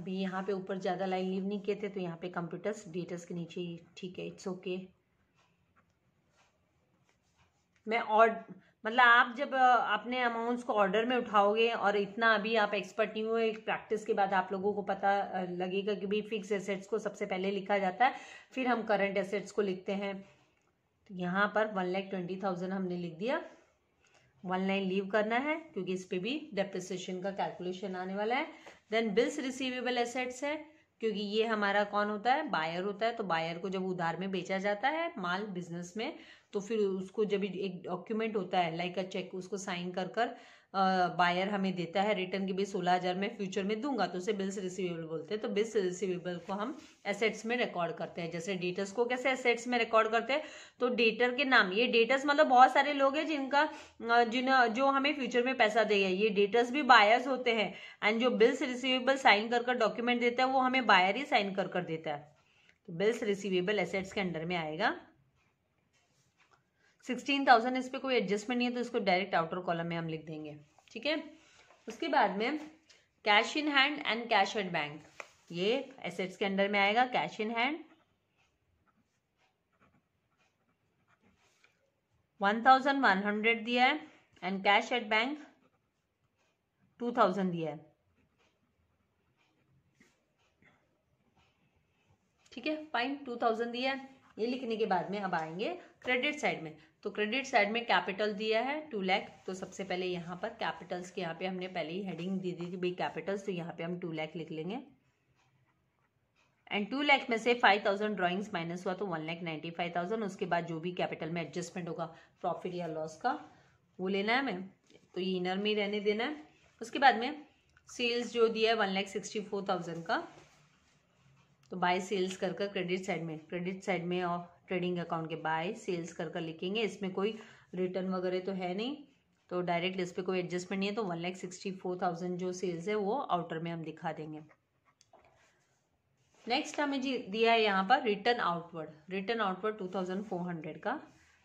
अभी यहाँ पे ऊपर ज़्यादा लाइन लीव नहीं किए थे तो यहाँ पे कंप्यूटर्स डेटर्स के नीचे ठीक है इट्स ओके okay. मैं और मतलब आप जब अपने अमाउंट्स को ऑर्डर में उठाओगे और इतना अभी आप एक्सपर्ट नहीं हुए प्रैक्टिस के बाद आप लोगों को पता लगेगा कि भाई फिक्स एसेट्स को सबसे पहले लिखा जाता है फिर हम करंट एसेट्स को लिखते हैं तो यहाँ पर वन लैख ट्वेंटी थाउजेंड हमने लिख दिया वन लाइन लीव करना है क्योंकि इस पर भी डेप्रिसिएशन का कैलकुलेशन आने वाला है देन बिल्स रिसीवेबल एसेट्स है क्योंकि ये हमारा कौन होता है बायर होता है तो बायर को जब उधार में बेचा जाता है माल बिजनेस में तो फिर उसको जब एक डॉक्यूमेंट होता है लाइक अ चेक उसको साइन कर कर बायर हमें देता है रिटर्न के भी सोलह हज़ार में फ्यूचर में दूंगा तो उसे बिल्स रिसीवेबल बोलते हैं तो बिल्स रिसीवेबल को हम एसेट्स में रिकॉर्ड करते हैं जैसे डेटर्स को कैसे एसेट्स में रिकॉर्ड करते हैं तो डेटर के नाम ये डेटर्स मतलब बहुत सारे लोग हैं जिनका जिन जो हमें फ्यूचर में पैसा देगा ये डेटर्स भी बायर्स होते हैं एंड जो बिल्स रिसीवेबल साइन कर कर डॉक्यूमेंट देता है वो हमें बायर ही साइन कर कर देता है तो बिल्स रिसीवेबल एसेट्स के अंडर में आएगा सिक्सटीन थाउजेंड इस पर कोई एडजस्टमेंट नहीं है तो इसको डायरेक्ट आउटर कॉलम में हम लिख देंगे ठीक है उसके बाद में cash in hand and cash at bank ये एसेट्स के अंडर में आएगा cash in hand one thousand one hundred दिया है and cash at bank two thousand दिया है ठीक है फाइन टू थाउजेंड दिया है ये लिखने के बाद में अब आएंगे क्रेडिट साइड में तो क्रेडिट साइड में कैपिटल दिया है टू लैख तो सबसे पहले यहाँ पर कैपिटल्स के यहाँ पे हमने पहले ही हेडिंग दी दी थी बी कैपिटल्स तो यहाँ पे हम टू लैख लिख लेंगे एंड टू लैख में से फाइव थाउजेंड ड्रॉइंग्स माइनस हुआ तो one lakh ninety five thousand उसके बाद जो भी कैपिटल में एडजस्टमेंट होगा प्रॉफिट या लॉस का वो लेना है हमें तो ये इनर में ही रहने देना है उसके बाद में सेल्स जो दिया है one lakh sixty four thousand का तो बाय सेल्स कर कर क्रेडिट साइड में क्रेडिट साइड में और ट्रेडिंग अकाउंट के बाय सेल्स कर कर लिखेंगे इसमें कोई रिटर्न वगैरह तो है नहीं तो डायरेक्ट इस पर कोई एडजस्टमेंट नहीं है तो one lakh sixty four thousand जो सेल्स है वो आउटर में हम दिखा देंगे नेक्स्ट हमें जी दिया है यहाँ पर return outward return outward two thousand four hundred का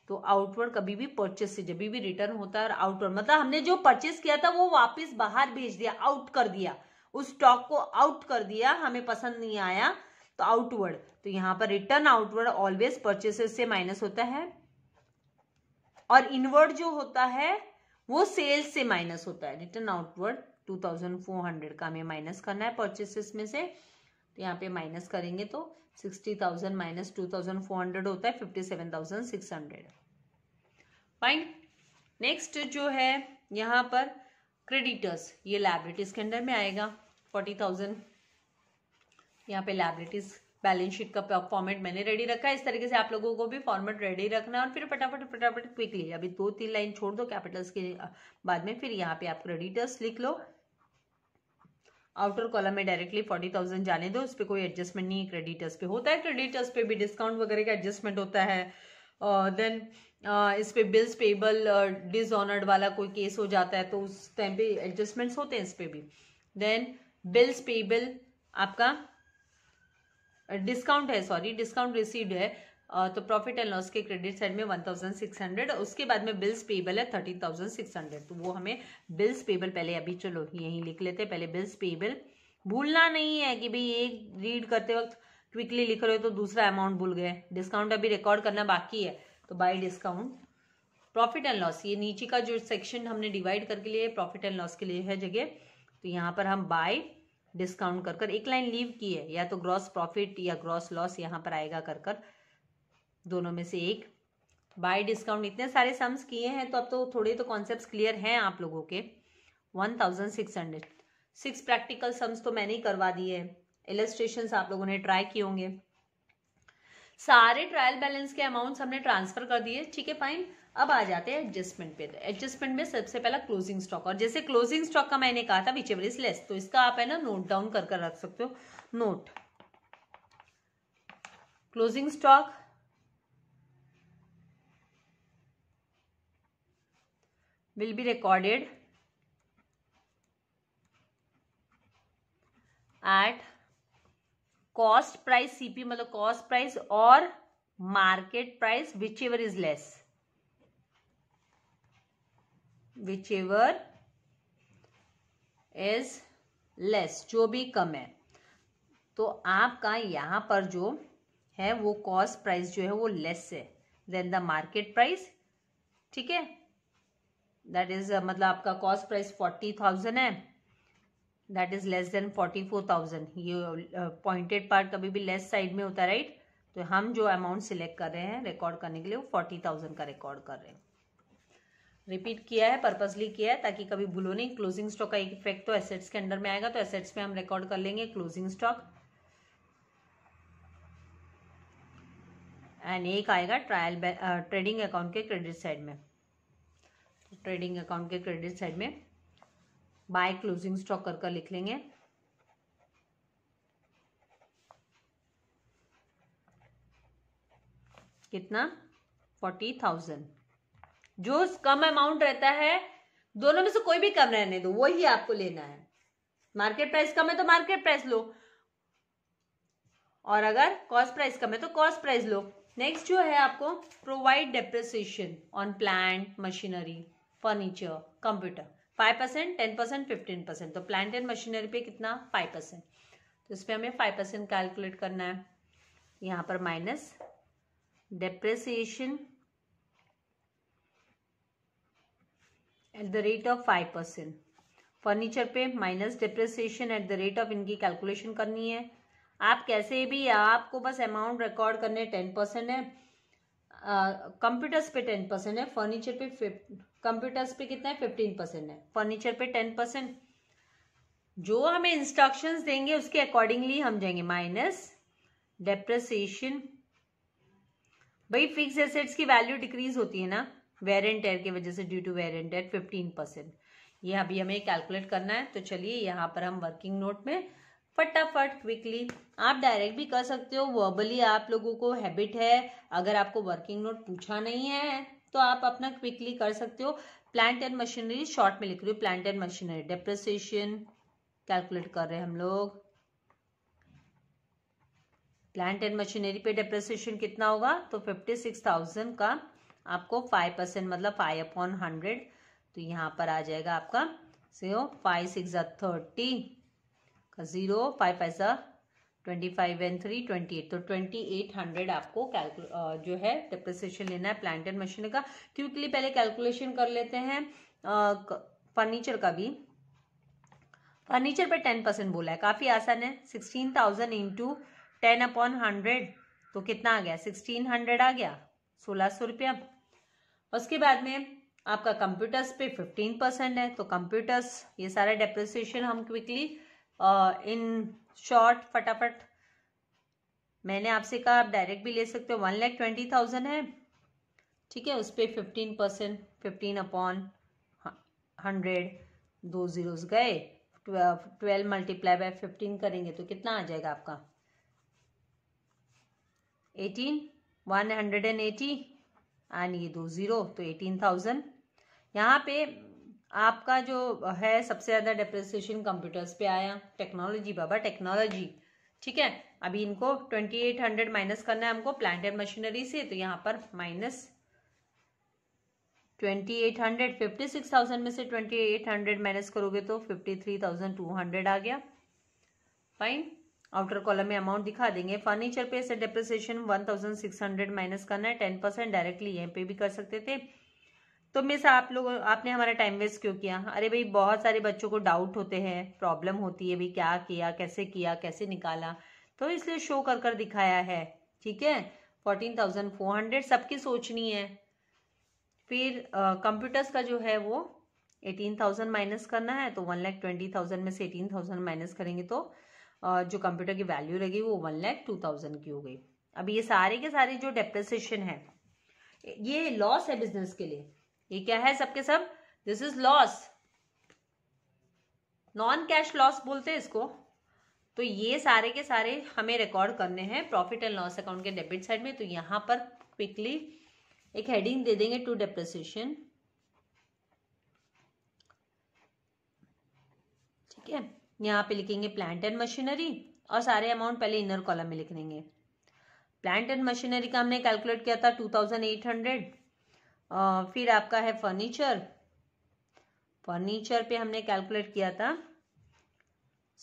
तो आउटवर्ड कभी भी परचेस से जब भी रिटर्न होता है आउटवर्ड मतलब हमने जो परचेस किया था वो वापस बाहर भेज दिया आउट कर दिया उस स्टॉक को आउट कर दिया हमें पसंद नहीं आया तो आउटवर्ड तो यहाँ पर रिटर्न आउटवर्ड ऑलवेज परचेसेस से माइनस होता है और इनवर्ड जो होता है वो सेल्स से माइनस होता है रिटर्न आउटवर्ड 2400 का हमें माइनस करना है परचेसेस में से तो यहाँ पे माइनस करेंगे तो 60,000 माइनस 2,400 होता है 57,600 फाइन नेक्स्ट जो है यहाँ पर क्रेडिटर्स ये लाइब्रेटिस के अंडर में आएगा 40,000 यहाँ पे लाइब्रेटिस बैलेंस शीट का फॉर्मेट मैंने रेडी रखा है इस तरीके से आप लोगों को भी फॉर्मेट रेडी रखना है और फिर फटाफट पटाफट क्विकली अभी दो तीन लाइन छोड़ दो कैपिटल्स के बाद में फिर यहाँ पे आप क्रेडिटर्स लिख लो आउटर कॉलम में डायरेक्टली फोर्टी थाउजेंड जाने दो उस पर कोई एडजस्टमेंट नहीं है क्रेडिटर्स पे होता है क्रेडिटर्स पे भी डिस्काउंट वगैरह का एडजस्टमेंट होता है देन uh, uh, इस पे बिल्स पेबल डिसऑनर्ड वाला कोई केस हो जाता है तो उस टाइम पे एडजस्टमेंट्स होते हैं इस पर भी देन बिल्स पेबल आपका डिस्काउंट है सॉरी डिस्काउंट रिसीव्ड है तो प्रॉफिट एंड लॉस के क्रेडिट साइड में वन थाउजेंड सिक्स हंड्रेड उसके बाद में बिल्स पेबल है थर्टी थाउजेंड सिक्स हंड्रेड तो वो हमें बिल्स पेबल पहले अभी चलो यहीं लिख लेते हैं पहले बिल्स पेबल भूलना नहीं है कि भाई एक रीड करते वक्त क्विकली लिख रहे हो तो दूसरा अमाउंट भूल गए डिस्काउंट अभी रिकॉर्ड करना बाकी है तो by discount profit and loss ये नीचे का जो सेक्शन हमने डिवाइड करके लिए प्रॉफिट एंड लॉस के लिए है जगह तो यहाँ पर हम बाय डिस्काउंट कर कर एक लाइन लीव की है या तो ग्रॉस प्रॉफिट या ग्रॉस लॉस यहाँ पर आएगा कर कर दोनों में से एक बाय डिस्काउंट इतने सारे सम्स किए हैं तो अब तो थोड़े तो कॉन्सेप्ट क्लियर हैं आप लोगों के one thousand six hundred six practical sums तो मैंने ही करवा दिए है इलेस्ट्रेशन आप लोगों ने ट्राई किए होंगे सारे ट्रायल बैलेंस के अमाउंट हमने ट्रांसफर कर दिए ठीक है फाइन अब आ जाते हैं एडजस्टमेंट पे तो एडजस्टमेंट में सबसे पहला क्लोजिंग स्टॉक और जैसे क्लोजिंग स्टॉक का मैंने कहा था विच एवर इज लेस तो इसका आप है ना नोट डाउन कर कर रख सकते हो note closing stock will be recorded at cost price cp मतलब cost price और market price whichever is less whichever is less जो भी कम है तो आपका यहाँ पर जो है वो कॉस्ट प्राइस जो है वो लेस है देन द मार्केट प्राइस ठीक है दैट इज मतलब आपका कॉस्ट प्राइस फोर्टी थाउजेंड है that is less than forty four thousand ये पॉइंटेड uh, पार्ट कभी भी लेस साइड में होता है राइट तो हम जो अमाउंट सिलेक्ट कर रहे हैं रिकॉर्ड करने के लिए वो फोर्टी थाउजेंड का रिकॉर्ड कर रहे हैं रिपीट किया है पर्पजली किया है ताकि कभी भूलो नहीं क्लोजिंग स्टॉक का एक इफेक्ट तो एसेट्स के अंडर में आएगा तो एसेट्स में हम रिकॉर्ड कर लेंगे क्लोजिंग स्टॉक एंड एक आएगा ट्रायल ट्रेडिंग अकाउंट के क्रेडिट साइड में ट्रेडिंग तो अकाउंट के क्रेडिट साइड में बाय क्लोजिंग स्टॉक कर कर लिख लेंगे कितना फोर्टी थाउजेंड जो कम अमाउंट रहता है दोनों में से कोई भी कम रहने दो वही आपको लेना है मार्केट प्राइस कम है तो मार्केट प्राइस लो और अगर कॉस्ट प्राइस कम है तो कॉस्ट प्राइस लो नेक्स्ट जो है आपको provide depreciation on plant machinery furniture computer five percent ten percent fifteen percent तो प्लांट एंड मशीनरी पे कितना फाइव परसेंट तो इस पर हमें फाइव परसेंट कैलकुलेट करना है यहाँ पर minus depreciation at the rate of five percent furniture पे minus depreciation at the rate of इनकी कैलकुलेशन करनी है आप कैसे भी आपको बस अमाउंट रिकॉर्ड करने टेन परसेंट है कंप्यूटर्स पे टेन परसेंट है फर्नीचर पे कंप्यूटर्स पे कितना है फिफ्टीन परसेंट है फर्नीचर पे टेन परसेंट जो हमें इंस्ट्रक्शंस देंगे उसके अकॉर्डिंगली हम जाएंगे माइनस डेप्रेसिएशन भाई फिक्स एसेट्स की वैल्यू डिक्रीज होती है ना वेर एंड टेयर की वजह से due to wear and tear fifteen percent ये अभी हमें कैलकुलेट करना है तो चलिए यहाँ पर हम वर्किंग नोट में फटाफट क्विकली आप डायरेक्ट भी कर सकते हो वर्बली आप लोगों को हैबिट है अगर आपको वर्किंग नोट पूछा नहीं है तो आप अपना क्विकली कर सकते हो प्लांट एंड मशीनरी शॉर्ट में लिख रही हो plant and machinery depreciation calculate कर रहे हैं हम लोग प्लांट एंड मशीनरी पे डेप्रिसिएशन कितना होगा तो फिफ्टी सिक्स थाउजेंड का आपको फाइव परसेंट मतलब फाइव अपॉन हंड्रेड तो यहाँ पर आ जाएगा आपका so five six thirty zero five five twenty five and three twenty eight तो ट्वेंटी एट हंड्रेड आपको कैलकुल जो है डिप्रेसेशन लेना है प्लांट एंड मशीन का क्विकली पहले कैलकुलेशन कर लेते हैं फर्नीचर का भी फर्नीचर पे टेन परसेंट बोला है काफ़ी आसान है sixteen thousand into ten upon hundred तो कितना आ गया सिक्सटीन हंड्रेड आ गया सोलह सौ रुपया उसके बाद में आपका कंप्यूटर्स पे फिफ्टीन परसेंट है तो कंप्यूटर्स ये सारा डेप्रिसिएशन हम क्विकली इन शॉर्ट फटाफट मैंने आपसे कहा आप डायरेक्ट भी ले सकते हो वन लैख ट्वेंटी थाउजेंड है ठीक है उस पर fifteen percent fifteen upon hundred दो ज़ीरोस गए twelve twelve multiply by fifteen करेंगे तो कितना आ जाएगा आपका eighteen one hundred and eighty and ये दो ज़ीरो तो एटीन थाउजेंड यहाँ पे आपका जो है सबसे ज़्यादा डिप्रिसिएशन कंप्यूटर्स पे आया टेक्नोलॉजी बाबा टेक्नोलॉजी ठीक है अभी इनको ट्वेंटी एट हंड्रेड माइनस करना है हमको प्लांट एंड मशीनरी से तो यहाँ पर minus twenty eight hundred fifty six thousand में से ट्वेंटी एट हंड्रेड माइनस करोगे तो fifty three thousand two hundred आ गया फाइन आउटर कॉलम में अमाउंट दिखा देंगे फर्नीचर पे से depreciation one thousand six hundred minus करना है टेन परसेंट डायरेक्टली यहाँ पे भी कर सकते थे तो मिस आप लोग आपने हमारा टाइम वेस्ट क्यों किया अरे भाई बहुत सारे बच्चों को डाउट होते हैं प्रॉब्लम होती है भाई क्या किया कैसे किया कैसे निकाला तो इसलिए शो कर कर दिखाया है ठीक है फोर्टीन थाउजेंड फोर हंड्रेड सबकी सोचनी है फिर कंप्यूटर्स का जो है वो एटीन थाउजेंड माइनस करना है तो वन लैख ट्वेंटी थाउजेंड में से एटीन थाउजेंड माइनस करेंगे तो जो कंप्यूटर की वैल्यू रहेगी वो वन लैख टू थाउजेंड की हो गई अब ये सारे के सारे जो डेप्रेसिएशन है ये लॉस है बिजनेस के लिए ये क्या है सबके सब this is loss non cash loss बोलते हैं इसको तो ये सारे के सारे हमें रिकॉर्ड करने हैं प्रॉफिट एंड लॉस अकाउंट के डेबिट साइड में तो यहां पर क्विकली एक हेडिंग दे देंगे टू डेप्रेसिएशन ठीक है यहाँ पे लिखेंगे प्लांट एंड मशीनरी और सारे अमाउंट पहले इनर कॉलम में लिख देंगे प्लांट एंड मशीनरी का हमने कैलकुलेट किया था टू थाउजेंड एट हंड्रेड फिर आपका है फर्नीचर फर्नीचर पे हमने कैलकुलेट किया था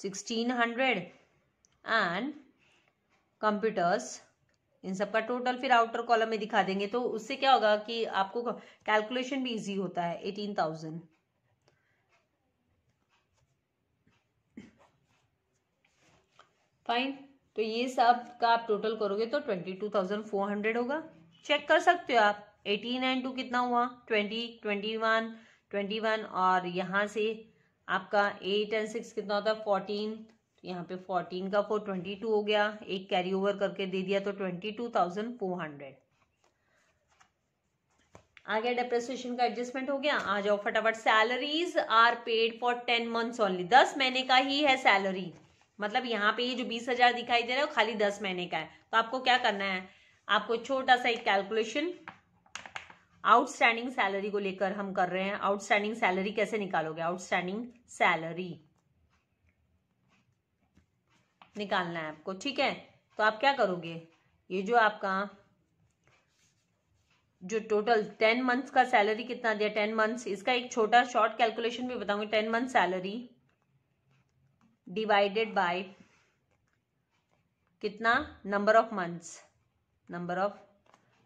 सिक्सटीन हंड्रेड एंड कंप्यूटर्स इन सब का टोटल फिर आउटर कॉलम में दिखा देंगे तो उससे क्या होगा कि आपको कैलकुलेशन भी इजी होता है एटीन थाउजेंड फाइन तो ये सब का आप टोटल करोगे तो twenty two thousand four hundred होगा चेक कर सकते हो आप एटीन एंड टू कितना हुआ twenty twenty one twenty one और यहाँ से आपका एट एंड सिक्स कितना होता है फोर्टीन तो यहाँ पे फोर्टीन का फोर ट्वेंटी टू हो गया एक कैरी ओवर करके दे दिया तो twenty two thousand four hundred आगे डेप्रेसिएशन का एडजस्टमेंट हो गया आ जाओ फटाफट salaries are paid for ten months only दस महीने का ही है सैलरी मतलब यहाँ पे ये जो बीस हजार दिखाई दे रहा है वो खाली दस महीने का है तो आपको क्या करना है आपको छोटा सा एक कैलकुलेशन आउटस्टैंडिंग सैलरी को लेकर हम कर रहे हैं आउटस्टैंडिंग सैलरी कैसे निकालोगे आउटस्टैंडिंग सैलरी निकालना है आपको ठीक है तो आप क्या करोगे ये जो आपका जो टोटल टेन मंथ्स का सैलरी कितना दिया टेन मंथ्स इसका एक छोटा शॉर्ट कैलकुलेशन भी बताऊंगी ten month salary divided by कितना number of months number of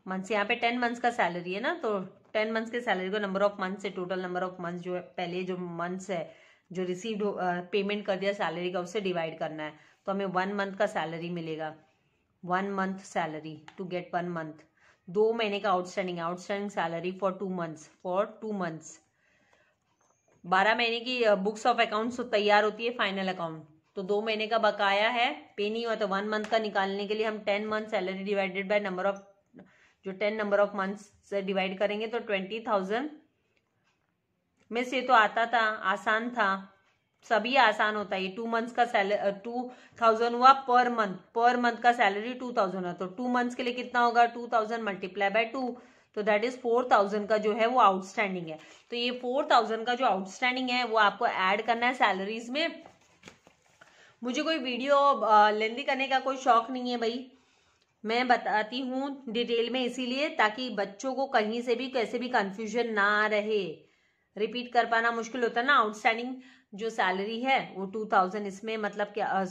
months यहाँ पे टेन मंथ्स का सैलरी है ना तो टेन मंथ्स के सैलरी को नंबर ऑफ मंथ्स से टोटल नंबर ऑफ मंथ्स जो पहले जो मंथ्स है जो रिसीव पेमेंट कर दिया सैलरी का उससे डिवाइड करना है तो हमें वन मंथ का सैलरी मिलेगा one month salary to get one month दो महीने का outstanding outstanding salary for two months for two months बारह महीने की बुक्स ऑफ अकाउंट्स तैयार होती है फाइनल अकाउंट तो दो महीने का बकाया है पे नहीं हुआ तो वन मंथ का निकालने के लिए हम ten month salary divided by number of जो टेन नंबर ऑफ मंथ से डिवाइड करेंगे तो ट्वेंटी थाउजेंड में से तो आता था आसान था सभी आसान होता है टू मंथ्स का सैलरी टू थाउजेंड हुआ पर मंथ पर मंथ का सैलरी टू थाउजेंड है तो टू मंथ्स के लिए कितना होगा two thousand multiply by two तो दैट इज फोर थाउजेंड का जो है वो आउटस्टैंडिंग है तो ये फोर थाउजेंड का जो आउटस्टैंडिंग है वो आपको ऐड करना है सैलरीज में मुझे कोई वीडियो लेंदी करने का कोई शौक नहीं है भाई मैं बताती हूँ डिटेल में इसीलिए ताकि बच्चों को कहीं से भी कैसे भी कंफ्यूजन ना रहे रिपीट कर पाना मुश्किल होता है ना आउटस्टैंडिंग जो सैलरी है वो टू थाउजेंड इसमें मतलब क्या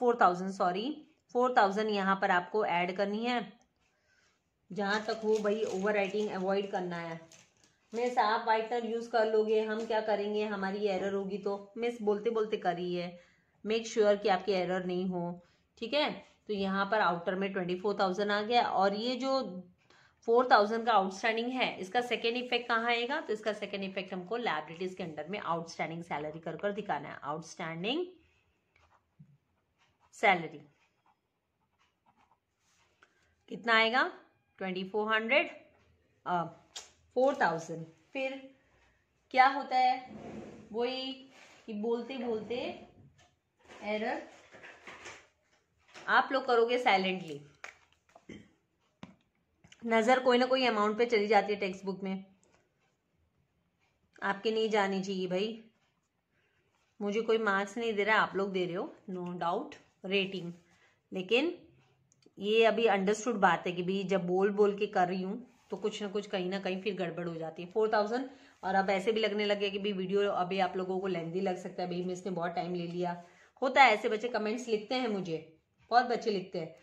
four thousand sorry four thousand यहाँ पर आपको ऐड करनी है जहाँ तक हो भाई ओवर राइटिंग अवॉइड करना है मिस आप वाइटनर यूज़ कर लोगे हम क्या करेंगे हमारी एरर होगी तो मिस बोलते बोलते करी है मेक श्योर sure कि आपकी एरर नहीं हो ठीक है तो यहाँ पर आउटर में ट्वेंटी फोर थाउजेंड आ गया और ये जो फोर थाउजेंड का आउटस्टैंडिंग है इसका सेकेंड इफेक्ट कहाँ आएगा तो इसका सेकेंड इफेक्ट हमको लाइब्रेटीज के अंडर में आउटस्टैंडिंग सैलरी कर कर दिखाना है आउटस्टैंडिंग सैलरी कितना आएगा twenty four hundred four thousand फिर क्या होता है वही कि बोलते बोलते एरर आप लोग करोगे साइलेंटली नज़र कोई ना कोई अमाउंट पे चली जाती है टेक्स्ट बुक में आपके नहीं जानी चाहिए भाई मुझे कोई मार्क्स नहीं दे रहा आप लोग दे रहे हो नो डाउट रेटिंग लेकिन ये अभी अंडरस्टूड बात है कि भाई जब बोल बोल के कर रही हूँ तो कुछ ना कुछ कहीं ना कहीं फिर गड़बड़ हो जाती है फोर थाउजेंड और अब ऐसे भी लगने लगे कि भाई वीडियो अभी आप लोगों को लेंदी लग सकता है भाई मैं इसने बहुत टाइम ले लिया होता है ऐसे बच्चे कमेंट्स लिखते हैं मुझे बहुत बच्चे लिखते हैं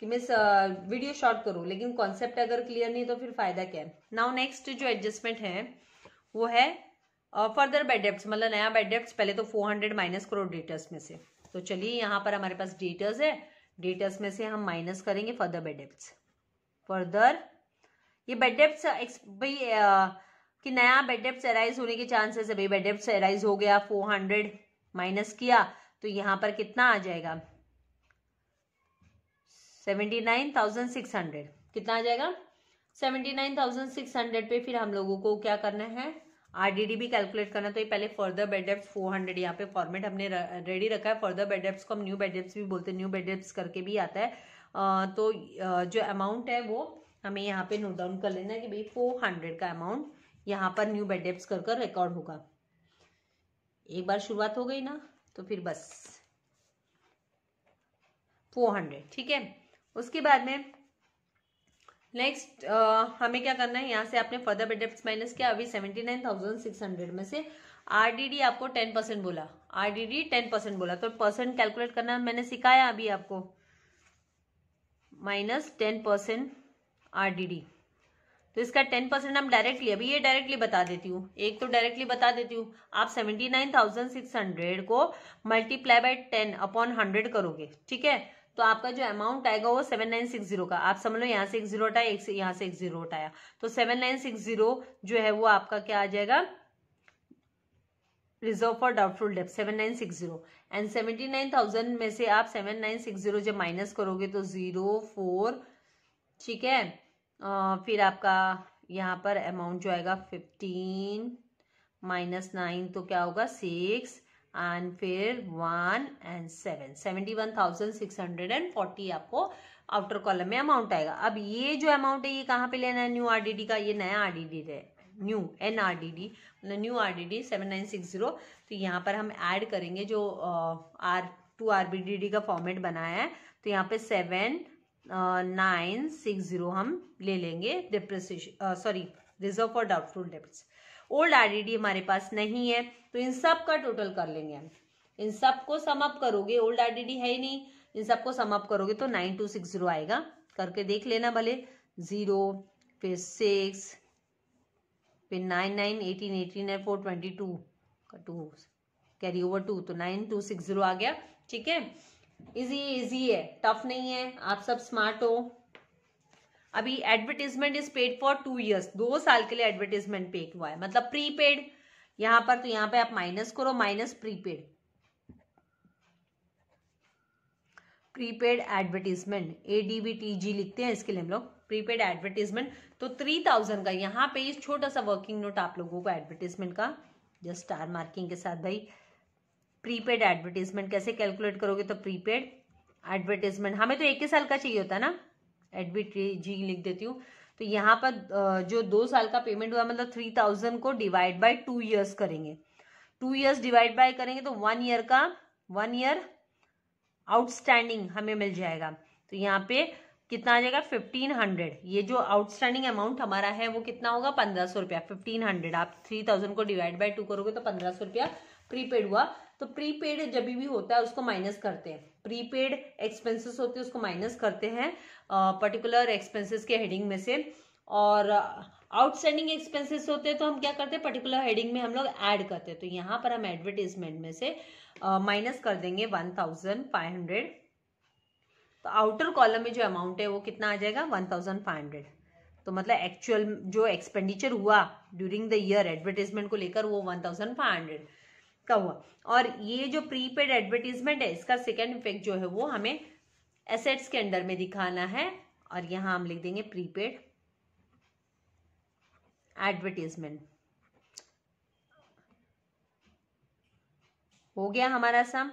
कि मिस वीडियो शॉर्ट करो लेकिन कॉन्सेप्ट अगर क्लियर नहीं तो फिर फायदा क्या है नाउ नेक्स्ट जो एडजस्टमेंट है वो है फर्दर बेड डेप्ट मतलब नया बेड डेप्ट पहले तो फोर हंड्रेड माइनस करो डेटर्स में से तो चलिए यहाँ पर हमारे पास डेटर्स है डेटर्स में से हम माइनस करेंगे फर्दर बेड डेप्स फर्दर ये बेड डेप्स भाई कि नया बेड डेप्स एराइज होने के चांसेस है भाई बेड डेप्स एराइज हो गया फोर हंड्रेड माइनस किया तो यहाँ पर कितना आ जाएगा seventy nine thousand six hundred कितना आ जाएगा seventy nine thousand six hundred पे फिर हम लोगों को क्या करना है आरडीडी भी कैलकुलेट करना तो ये पहले further bad debts four hundred यहाँ पे फॉर्मेट हमने रेडी रखा है फर्दर बेड डेप्स को हम न्यू बेड डेप्स भी बोलते हैं न्यू बेड डेप्स करके भी आता है तो जो अमाउंट है वो हमें यहाँ पे नोट डाउन कर लेना है कि भाई फोर हंड्रेड का अमाउंट यहाँ पर न्यू बेड डेप्स कर कर रिकॉर्ड होगा एक बार शुरुआत हो गई ना तो फिर बस फोर हंड्रेड ठीक है उसके बाद में नेक्स्ट uh, हमें क्या करना है यहाँ से आपने फर्दर बेडेप्ट माइनस किया अभी seventy nine thousand six hundred में से आरडीडी आपको टेन परसेंट बोला आरडीडी टेन परसेंट बोला तो परसेंट कैलकुलेट करना मैंने सिखाया अभी आपको माइनस टेन परसेंट आरडीडी तो इसका टेन परसेंट हम डायरेक्टली अभी ये डायरेक्टली बता देती हूँ एक तो डायरेक्टली बता देती हूँ आप seventy nine thousand six hundred को multiply by ten upon hundred करोगे ठीक है तो आपका जो अमाउंट आएगा वो सेवन नाइन सिक्स जीरो का आप समझ लो यहाँ से एक जीरो हटाया एक यहाँ से एक जीरो हटाया तो सेवन नाइन सिक्स जीरो जो है वो आपका क्या आ जाएगा reserve for doubtful debt seven nine six zero and seventy nine thousand में से आप सेवन नाइन सिक्स जीरो जब माइनस करोगे तो जीरो फोर ठीक है आ, फिर आपका यहाँ पर अमाउंट जो आएगा फिफ्टीन माइनस नाइन तो क्या होगा सिक्स एंड फिर one and seven seventy one thousand six hundred and forty आपको आउटर कॉलम में अमाउंट आएगा अब ये जो अमाउंट है ये कहाँ पे लेना है न्यू आरडीडी का ये नया आरडीडी है new N R D D मतलब new R D D seven nine six zero तो यहाँ पर हम ऐड करेंगे जो R to R B D D का फॉर्मेट बनाया है तो यहाँ पे सेवन नाइन सिक्स जीरो हम ले लेंगे depreciation sorry reserve for doubtful debts old RDD हमारे पास नहीं है तो इन सब का टोटल कर लेंगे हम इन सब को समअप करोगे ओल्ड आरडीडी है ही नहीं इन सबको समअप करोगे तो नाइन टू सिक्स जीरो आएगा करके देख लेना भले जीरो फिर सिक्स फिर नाइन नाइन एटीन एटीन है फोर ट्वेंटी टू का टू कैरी ओवर टू तो नाइन टू सिक्स जीरो आ गया ठीक है इजी इजी है टफ नहीं है आप सब स्मार्ट हो अभी advertisement is paid for two years दो साल के लिए एडवर्टीजमेंट पेड हुआ है मतलब प्रीपेड यहां पर तो यहां पे आप माइनस करो माइनस प्रीपेड प्रीपेड एडवर्टीजमेंट एडीबीटीजी लिखते हैं इसके लिए हम लोग प्रीपेड एडवर्टीजमेंट तो थ्री थाउजेंड का यहाँ पे इस छोटा सा वर्किंग नोट आप लोगों को एडवर्टीजमेंट का जस्ट स्टार मार्किंग के साथ भाई प्रीपेड एडवर्टीजमेंट कैसे कैलकुलेट करोगे तो प्रीपेड एडवर्टीजमेंट हमें तो एक ही साल का चाहिए होता है ना जी लिख देती हूँ तो यहाँ पर जो दो साल का पेमेंट हुआ मतलब थ्री थाउजेंड को डिवाइड बाय टू इयर्स करेंगे टू इयर्स डिवाइड बाय करेंगे तो वन ईयर का वन ईयर आउटस्टैंडिंग हमें मिल जाएगा तो यहाँ पे कितना आ जाएगा फिफ्टीन हंड्रेड ये जो आउटस्टैंडिंग अमाउंट हमारा है वो कितना होगा पंद्रह सौ रुपया फिफ्टीन हंड्रेड आप थ्री थाउजेंड को डिवाइड बाय टू करोगे तो पंद्रह सौ रुपया प्रीपेड हुआ तो प्रीपेड जब भी होता है उसको माइनस करते हैं प्रीपेड एक्सपेंसेस होते हैं उसको माइनस करते हैं पर्टिकुलर एक्सपेंसेस के हेडिंग में से और आउटस्टैंडिंग एक्सपेंसेस होते हैं तो हम क्या करते हैं पर्टिकुलर हेडिंग में हम लोग ऐड करते हैं तो यहाँ पर हम एडवर्टीजमेंट में से माइनस uh, कर देंगे वन थाउजेंड फाइव हंड्रेड तो आउटर कॉलम में जो अमाउंट है वो कितना आ जाएगा वन थाउजेंड फाइव हंड्रेड तो मतलब एक्चुअल जो एक्सपेंडिचर हुआ ड्यूरिंग द ईयर एडवर्टीजमेंट को लेकर वो वन थाउजेंड फाइव हंड्रेड का हुआ और ये जो प्रीपेड एडवर्टीजमेंट है इसका सेकेंड इफेक्ट जो है वो हमें एसेट्स के अंडर में दिखाना है और यहां हम लिख देंगे प्रीपेड एडवर्टीजमेंट हो गया हमारा सम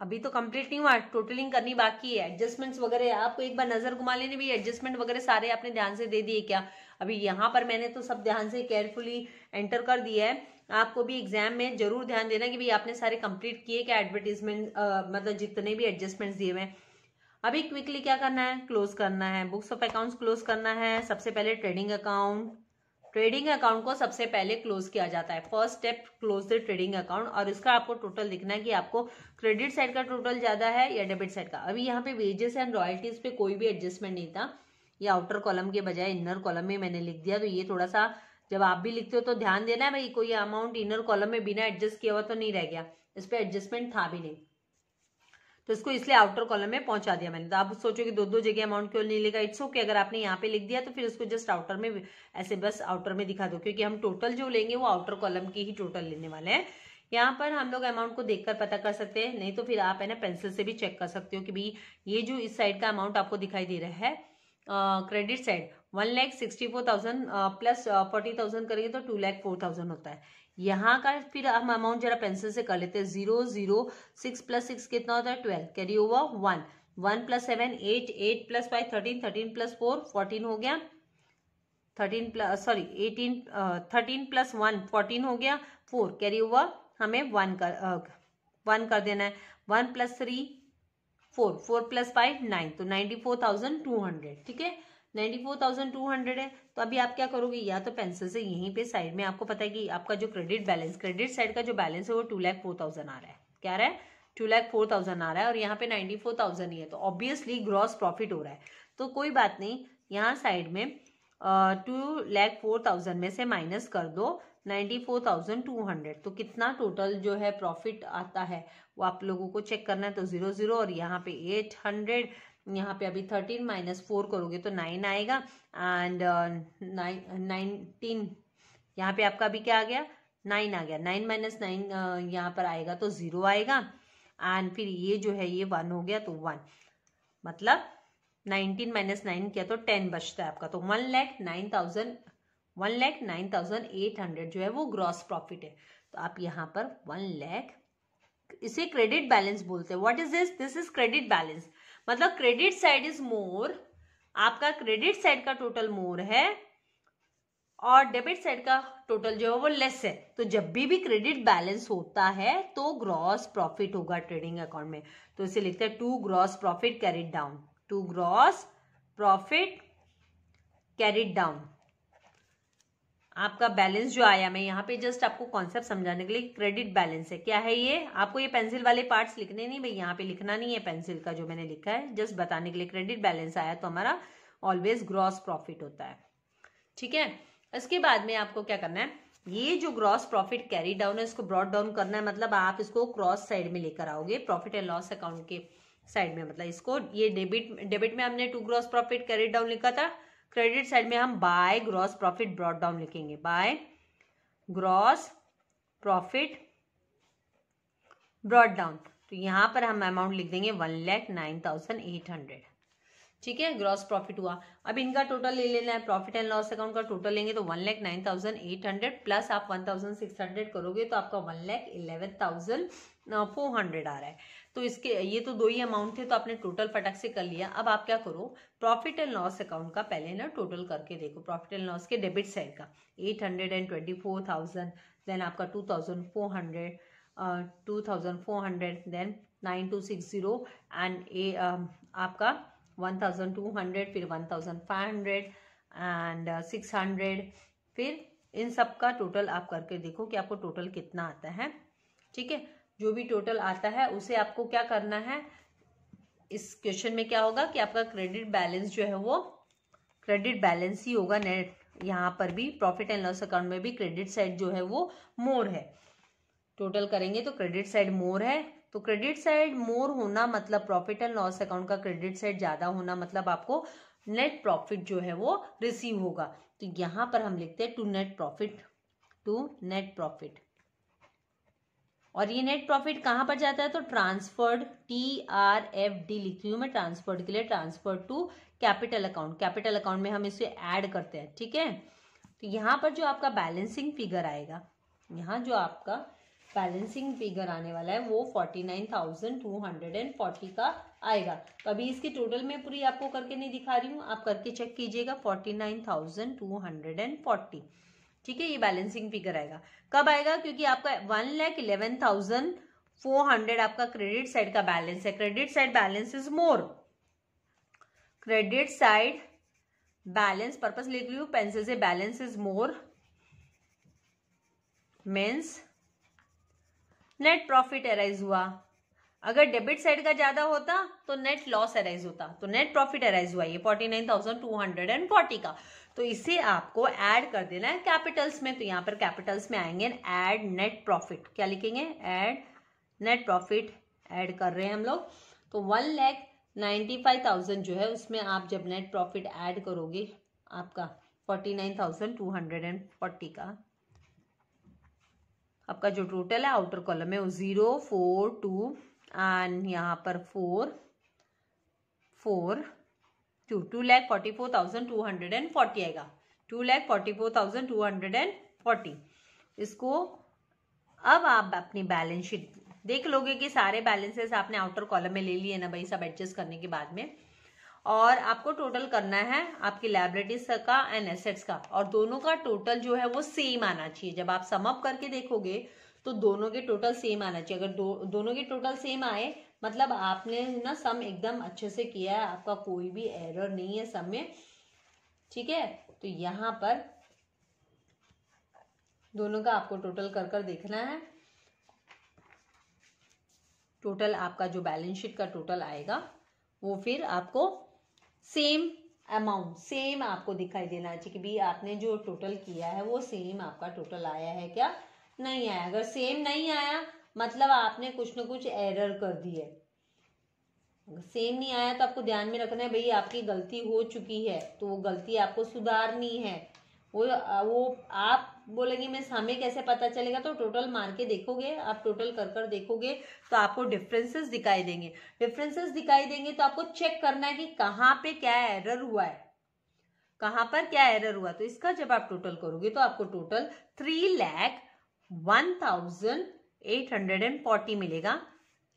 अभी तो कंप्लीट नहीं हुआ टोटलिंग करनी बाकी है एडजस्टमेंट्स वगैरह आपको एक बार नजर घुमा लेने भी एडजस्टमेंट वगैरह सारे आपने ध्यान से दे दिए क्या अभी यहाँ पर मैंने तो सब ध्यान से केयरफुली एंटर कर दिया है आपको भी एग्जाम में जरूर ध्यान देना कि भाई आपने सारे कंप्लीट किए क्या एडवर्टीजमेंट मतलब जितने भी एडजस्टमेंट्स दिए हुए हैं अभी क्विकली क्या करना है क्लोज करना है बुक्स ऑफ अकाउंट्स क्लोज करना है सबसे पहले ट्रेडिंग अकाउंट ट्रेडिंग अकाउंट को सबसे पहले क्लोज किया जाता है first step close the trading account और इसका आपको टोटल दिखना है कि आपको क्रेडिट साइड का टोटल ज्यादा है या डेबिट साइड का अभी यहाँ पे वेजेस एंड रॉयल्टीज पे कोई भी एडजस्टमेंट नहीं था ये आउटर कॉलम के बजाय इनर कॉलम में मैंने लिख दिया तो ये थोड़ा सा जब आप भी लिखते हो तो ध्यान देना है भाई कोई अमाउंट इनर कॉलम में बिना एडजस्ट किया हुआ तो नहीं रह गया इस पर एडजस्टमेंट था भी नहीं तो इसको इसलिए आउटर कॉलम में पहुंचा दिया मैंने तो आप सोचो कि दो दो जगह अमाउंट क्यों नहीं लेगा इट्स ओके अगर आपने यहाँ पे लिख दिया तो फिर उसको जस्ट आउटर में ऐसे बस आउटर में दिखा दो क्योंकि हम टोटल जो लेंगे वो आउटर कॉलम की ही टोटल लेने वाले हैं यहाँ पर हम लोग अमाउंट को देखकर पता कर सकते हैं नहीं तो फिर आप है ना पेंसिल से भी चेक कर सकते हो कि भाई ये जो इस साइड का अमाउंट आपको दिखाई दे रहा है credit side one lakh sixty four thousand plus forty thousand करेंगे तो टू लैख फोर थाउजेंड होता है यहाँ का फिर हम अमाउंट जरा पेंसिल से कर लेते हैं zero zero six plus six कितना होता है twelve carry over one one plus seven eight eight plus five thirteen thirteen plus four fourteen हो गया thirteen plus sorry eighteen thirteen plus one fourteen हो गया फोर कैरी ओवर हमें one कर one uh, कर देना है one plus three four four plus five nine तो ninety four thousand two hundred ठीक है ninety four thousand two hundred है तो अभी आप क्या करोगे या तो पेंसिल से यहीं पे साइड में आपको पता है कि आपका जो क्रेडिट बैलेंस क्रेडिट साइड का जो बैलेंस है वो टू लैख फोर थाउजेंड आ रहा है क्या रहा है टू लैख फोर थाउजेंड आ रहा है और यहाँ पे नाइन्टी फोर थाउजेंड ही है तो ऑब्वियसली ग्रॉस प्रॉफिट हो रहा है तो कोई बात नहीं यहाँ साइड में टू लैख फोर थाउजेंड में से माइनस कर दो 94,200 तो कितना टोटल जो है प्रॉफिट आता है वो आप लोगों को चेक करना है तो ज़ीरो ज़ीरो और यहाँ पे 800 यहाँ पे अभी थर्टीन माइनस फोर करोगे तो नाइन आएगा एंड नाइनटीन uh, यहाँ पे आपका अभी क्या आ गया नाइन आ गया नाइन माइनस नाइन यहाँ पर आएगा तो ज़ीरो आएगा एंड फिर ये जो है ये वन हो गया तो वन मतलब नाइनटीन माइनस नाइन किया तो टेन बचता है आपका तो one lakh nine thousand one lakh nine thousand eight hundred जो है वो ग्रॉस प्रॉफिट है तो आप यहाँ पर वन लैख इसे क्रेडिट बैलेंस बोलते हैं what is this this is credit balance मतलब क्रेडिट साइड इज मोर आपका क्रेडिट साइड का टोटल मोर है और डेबिट साइड का टोटल जो है वो लेस है तो जब भी भी क्रेडिट बैलेंस होता है तो ग्रॉस प्रॉफिट होगा ट्रेडिंग अकाउंट में तो इसे लिखते हैं to gross profit carried down to gross profit carried down आपका बैलेंस जो आया मैं यहाँ पे जस्ट आपको कॉन्सेप्ट समझाने के लिए क्रेडिट बैलेंस है क्या है ये आपको ये पेंसिल वाले पार्ट्स लिखने नहीं भाई यहाँ पे लिखना नहीं है पेंसिल का जो मैंने लिखा है जस्ट बताने के लिए क्रेडिट बैलेंस आया तो हमारा ऑलवेज ग्रॉस प्रॉफिट होता है ठीक है इसके बाद में आपको क्या करना है ये जो ग्रॉस प्रॉफिट कैरी डाउन है इसको ब्रॉड डाउन करना है मतलब आप इसको क्रॉस साइड में लेकर आओगे प्रॉफिट एंड लॉस अकाउंट के साइड में मतलब इसको ये डेबिट डेबिट में हमने to gross profit carry down लिखा था क्रेडिट साइड में हम by gross profit brought down लिखेंगे by gross profit brought down तो यहां पर हम अमाउंट लिख देंगे one lakh nine thousand eight hundred ठीक है ग्रॉस प्रॉफिट हुआ अब इनका टोटल ले लेना है प्रॉफिट एंड लॉस अकाउंट का टोटल लेंगे तो one lakh nine thousand eight hundred plus आप वन थाउजेंड सिक्स हंड्रेड करोगे तो आपका one lakh eleven thousand four hundred आ रहा है तो इसके ये तो दो ही अमाउंट थे तो आपने टोटल फटक से कर लिया अब आप क्या करो प्रॉफिट एंड लॉस अकाउंट का पहले ना टोटल करके देखो प्रॉफिट एंड लॉस के डेबिट साइड का eight hundred and twenty four thousand then आपका two thousand four hundred two thousand four hundred then nine two six zero and a आपका 1200 फिर 1500 एंड 600 फिर इन सब का टोटल आप करके देखो कि आपको टोटल कितना आता है ठीक है जो भी टोटल आता है उसे आपको क्या करना है इस क्वेश्चन में क्या होगा कि आपका क्रेडिट बैलेंस जो है वो क्रेडिट बैलेंस ही होगा नेट यहाँ पर भी प्रॉफिट एंड लॉस अकाउंट में भी क्रेडिट साइड जो है वो मोर है टोटल करेंगे तो क्रेडिट साइड मोर है तो क्रेडिट साइड मोर होना मतलब प्रॉफिट एंड लॉस अकाउंट का क्रेडिट साइड ज़्यादा होना मतलब आपको नेट प्रॉफिट जो है वो रिसीव होगा तो यहां पर हम लिखते हैं to net profit to net profit और ये नेट प्रॉफिट कहां पर जाता है तो transferred T R F D लिखी हुई मैं ट्रांसफर्ड के लिए transferred to capital account capital account में हम इसे ऐड करते हैं ठीक है तो यहां पर जो आपका बैलेंसिंग फिगर आएगा यहां जो आपका बैलेंसिंग फिगर आने वाला है वो forty nine thousand two hundred and forty का आएगा तो अभी इसकी टोटल में पूरी आपको करके नहीं दिखा रही हूँ आप करके चेक कीजिएगा forty nine thousand two hundred and forty ठीक है ये बैलेंसिंग फिगर आएगा कब आएगा क्योंकि आपका one lakh eleven thousand four hundred आपका क्रेडिट साइड का बैलेंस है credit side balance is more credit side balance purpose लिख रही हूँ पेंसिल से balance is more means net profit arise हुआ अगर डेबिट साइड का ज्यादा होता तो नेट लॉस अराइज होता तो नेट प्रॉफिट अराइज हुआ ये forty nine thousand two hundred and forty का तो इसे आपको ऐड कर देना है कैपिटल्स में तो यहाँ पर कैपिटल्स में आएंगे ऐड नेट प्रॉफिट क्या लिखेंगे ऐड नेट प्रॉफिट ऐड कर रहे हैं हम लोग तो one lakh ninety five thousand जो है उसमें आप जब नेट प्रॉफिट ऐड करोगे आपका forty nine thousand two hundred and forty का आपका जो टोटल है आउटर कॉलम है वो जीरो फोर टू एंड यहाँ पर four four two two lakh forty four thousand two hundred and forty आएगा two lakh forty four thousand two hundred and forty इसको अब आप अपनी बैलेंस शीट देख लोगे कि सारे बैलेंसेस आपने आउटर कॉलम में ले लिए ना भाई सब एडजस्ट करने के बाद में और आपको टोटल करना है आपकी लाइब्रेटीज का एंड एसेट्स का और दोनों का टोटल जो है वो सेम आना चाहिए जब आप समअप करके देखोगे तो दोनों के टोटल सेम आना चाहिए अगर दो दोनों के टोटल सेम आए मतलब आपने ना सम एकदम अच्छे से किया है आपका कोई भी एरर नहीं है सम में ठीक है तो यहाँ पर दोनों का आपको टोटल कर कर देखना है टोटल आपका जो बैलेंस शीट का टोटल आएगा वो फिर आपको सेम अमाउंट सेम आपको दिखाई देना चाहिए कि भी आपने जो टोटल किया है वो सेम आपका टोटल आया है क्या नहीं आया अगर सेम नहीं आया मतलब आपने कुछ ना कुछ एरर कर दी है अगर सेम नहीं आया तो आपको ध्यान में रखना है भाई आपकी गलती हो चुकी है तो वो गलती आपको सुधारनी है वो वो आप बोलेंगे मैं हमें कैसे पता चलेगा तो टोटल मार के देखोगे आप टोटल कर कर देखोगे तो आपको डिफरेंसेस दिखाई देंगे डिफरेंसेस दिखाई देंगे तो आपको चेक करना है कि कहाँ पे क्या एरर हुआ है कहाँ पर क्या एरर हुआ तो इसका जब आप टोटल करोगे तो आपको total three lakh one thousand eight hundred and forty मिलेगा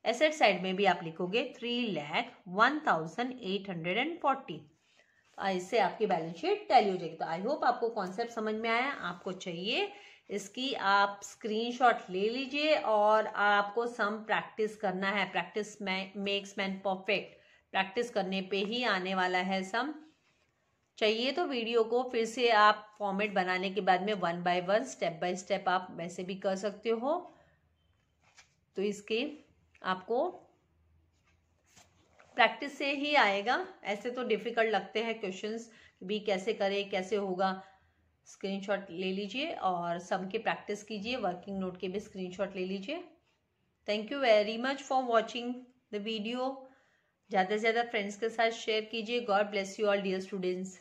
एसेट साइड में भी आप लिखोगे three lakh one thousand eight hundred and forty इससे आपकी बैलेंस शीट टैली हो जाएगी तो आई होप आपको कॉन्सेप्ट समझ में आया आपको चाहिए इसकी आप स्क्रीनशॉट ले लीजिए और आपको सम प्रैक्टिस करना है practice makes man perfect practice करने पे ही आने वाला है सम चाहिए तो वीडियो को फिर से आप फॉर्मेट बनाने के बाद में one by one step by step आप वैसे भी कर सकते हो तो इसके आपको प्रैक्टिस से ही आएगा ऐसे तो डिफ़िकल्ट लगते हैं क्वेश्चंस भी कैसे करें कैसे होगा स्क्रीनशॉट ले लीजिए और सम के प्रैक्टिस कीजिए वर्किंग नोट के भी स्क्रीनशॉट ले लीजिए thank you very much for watching the video ज़्यादा से ज़्यादा फ्रेंड्स के साथ शेयर कीजिए God bless you all dear students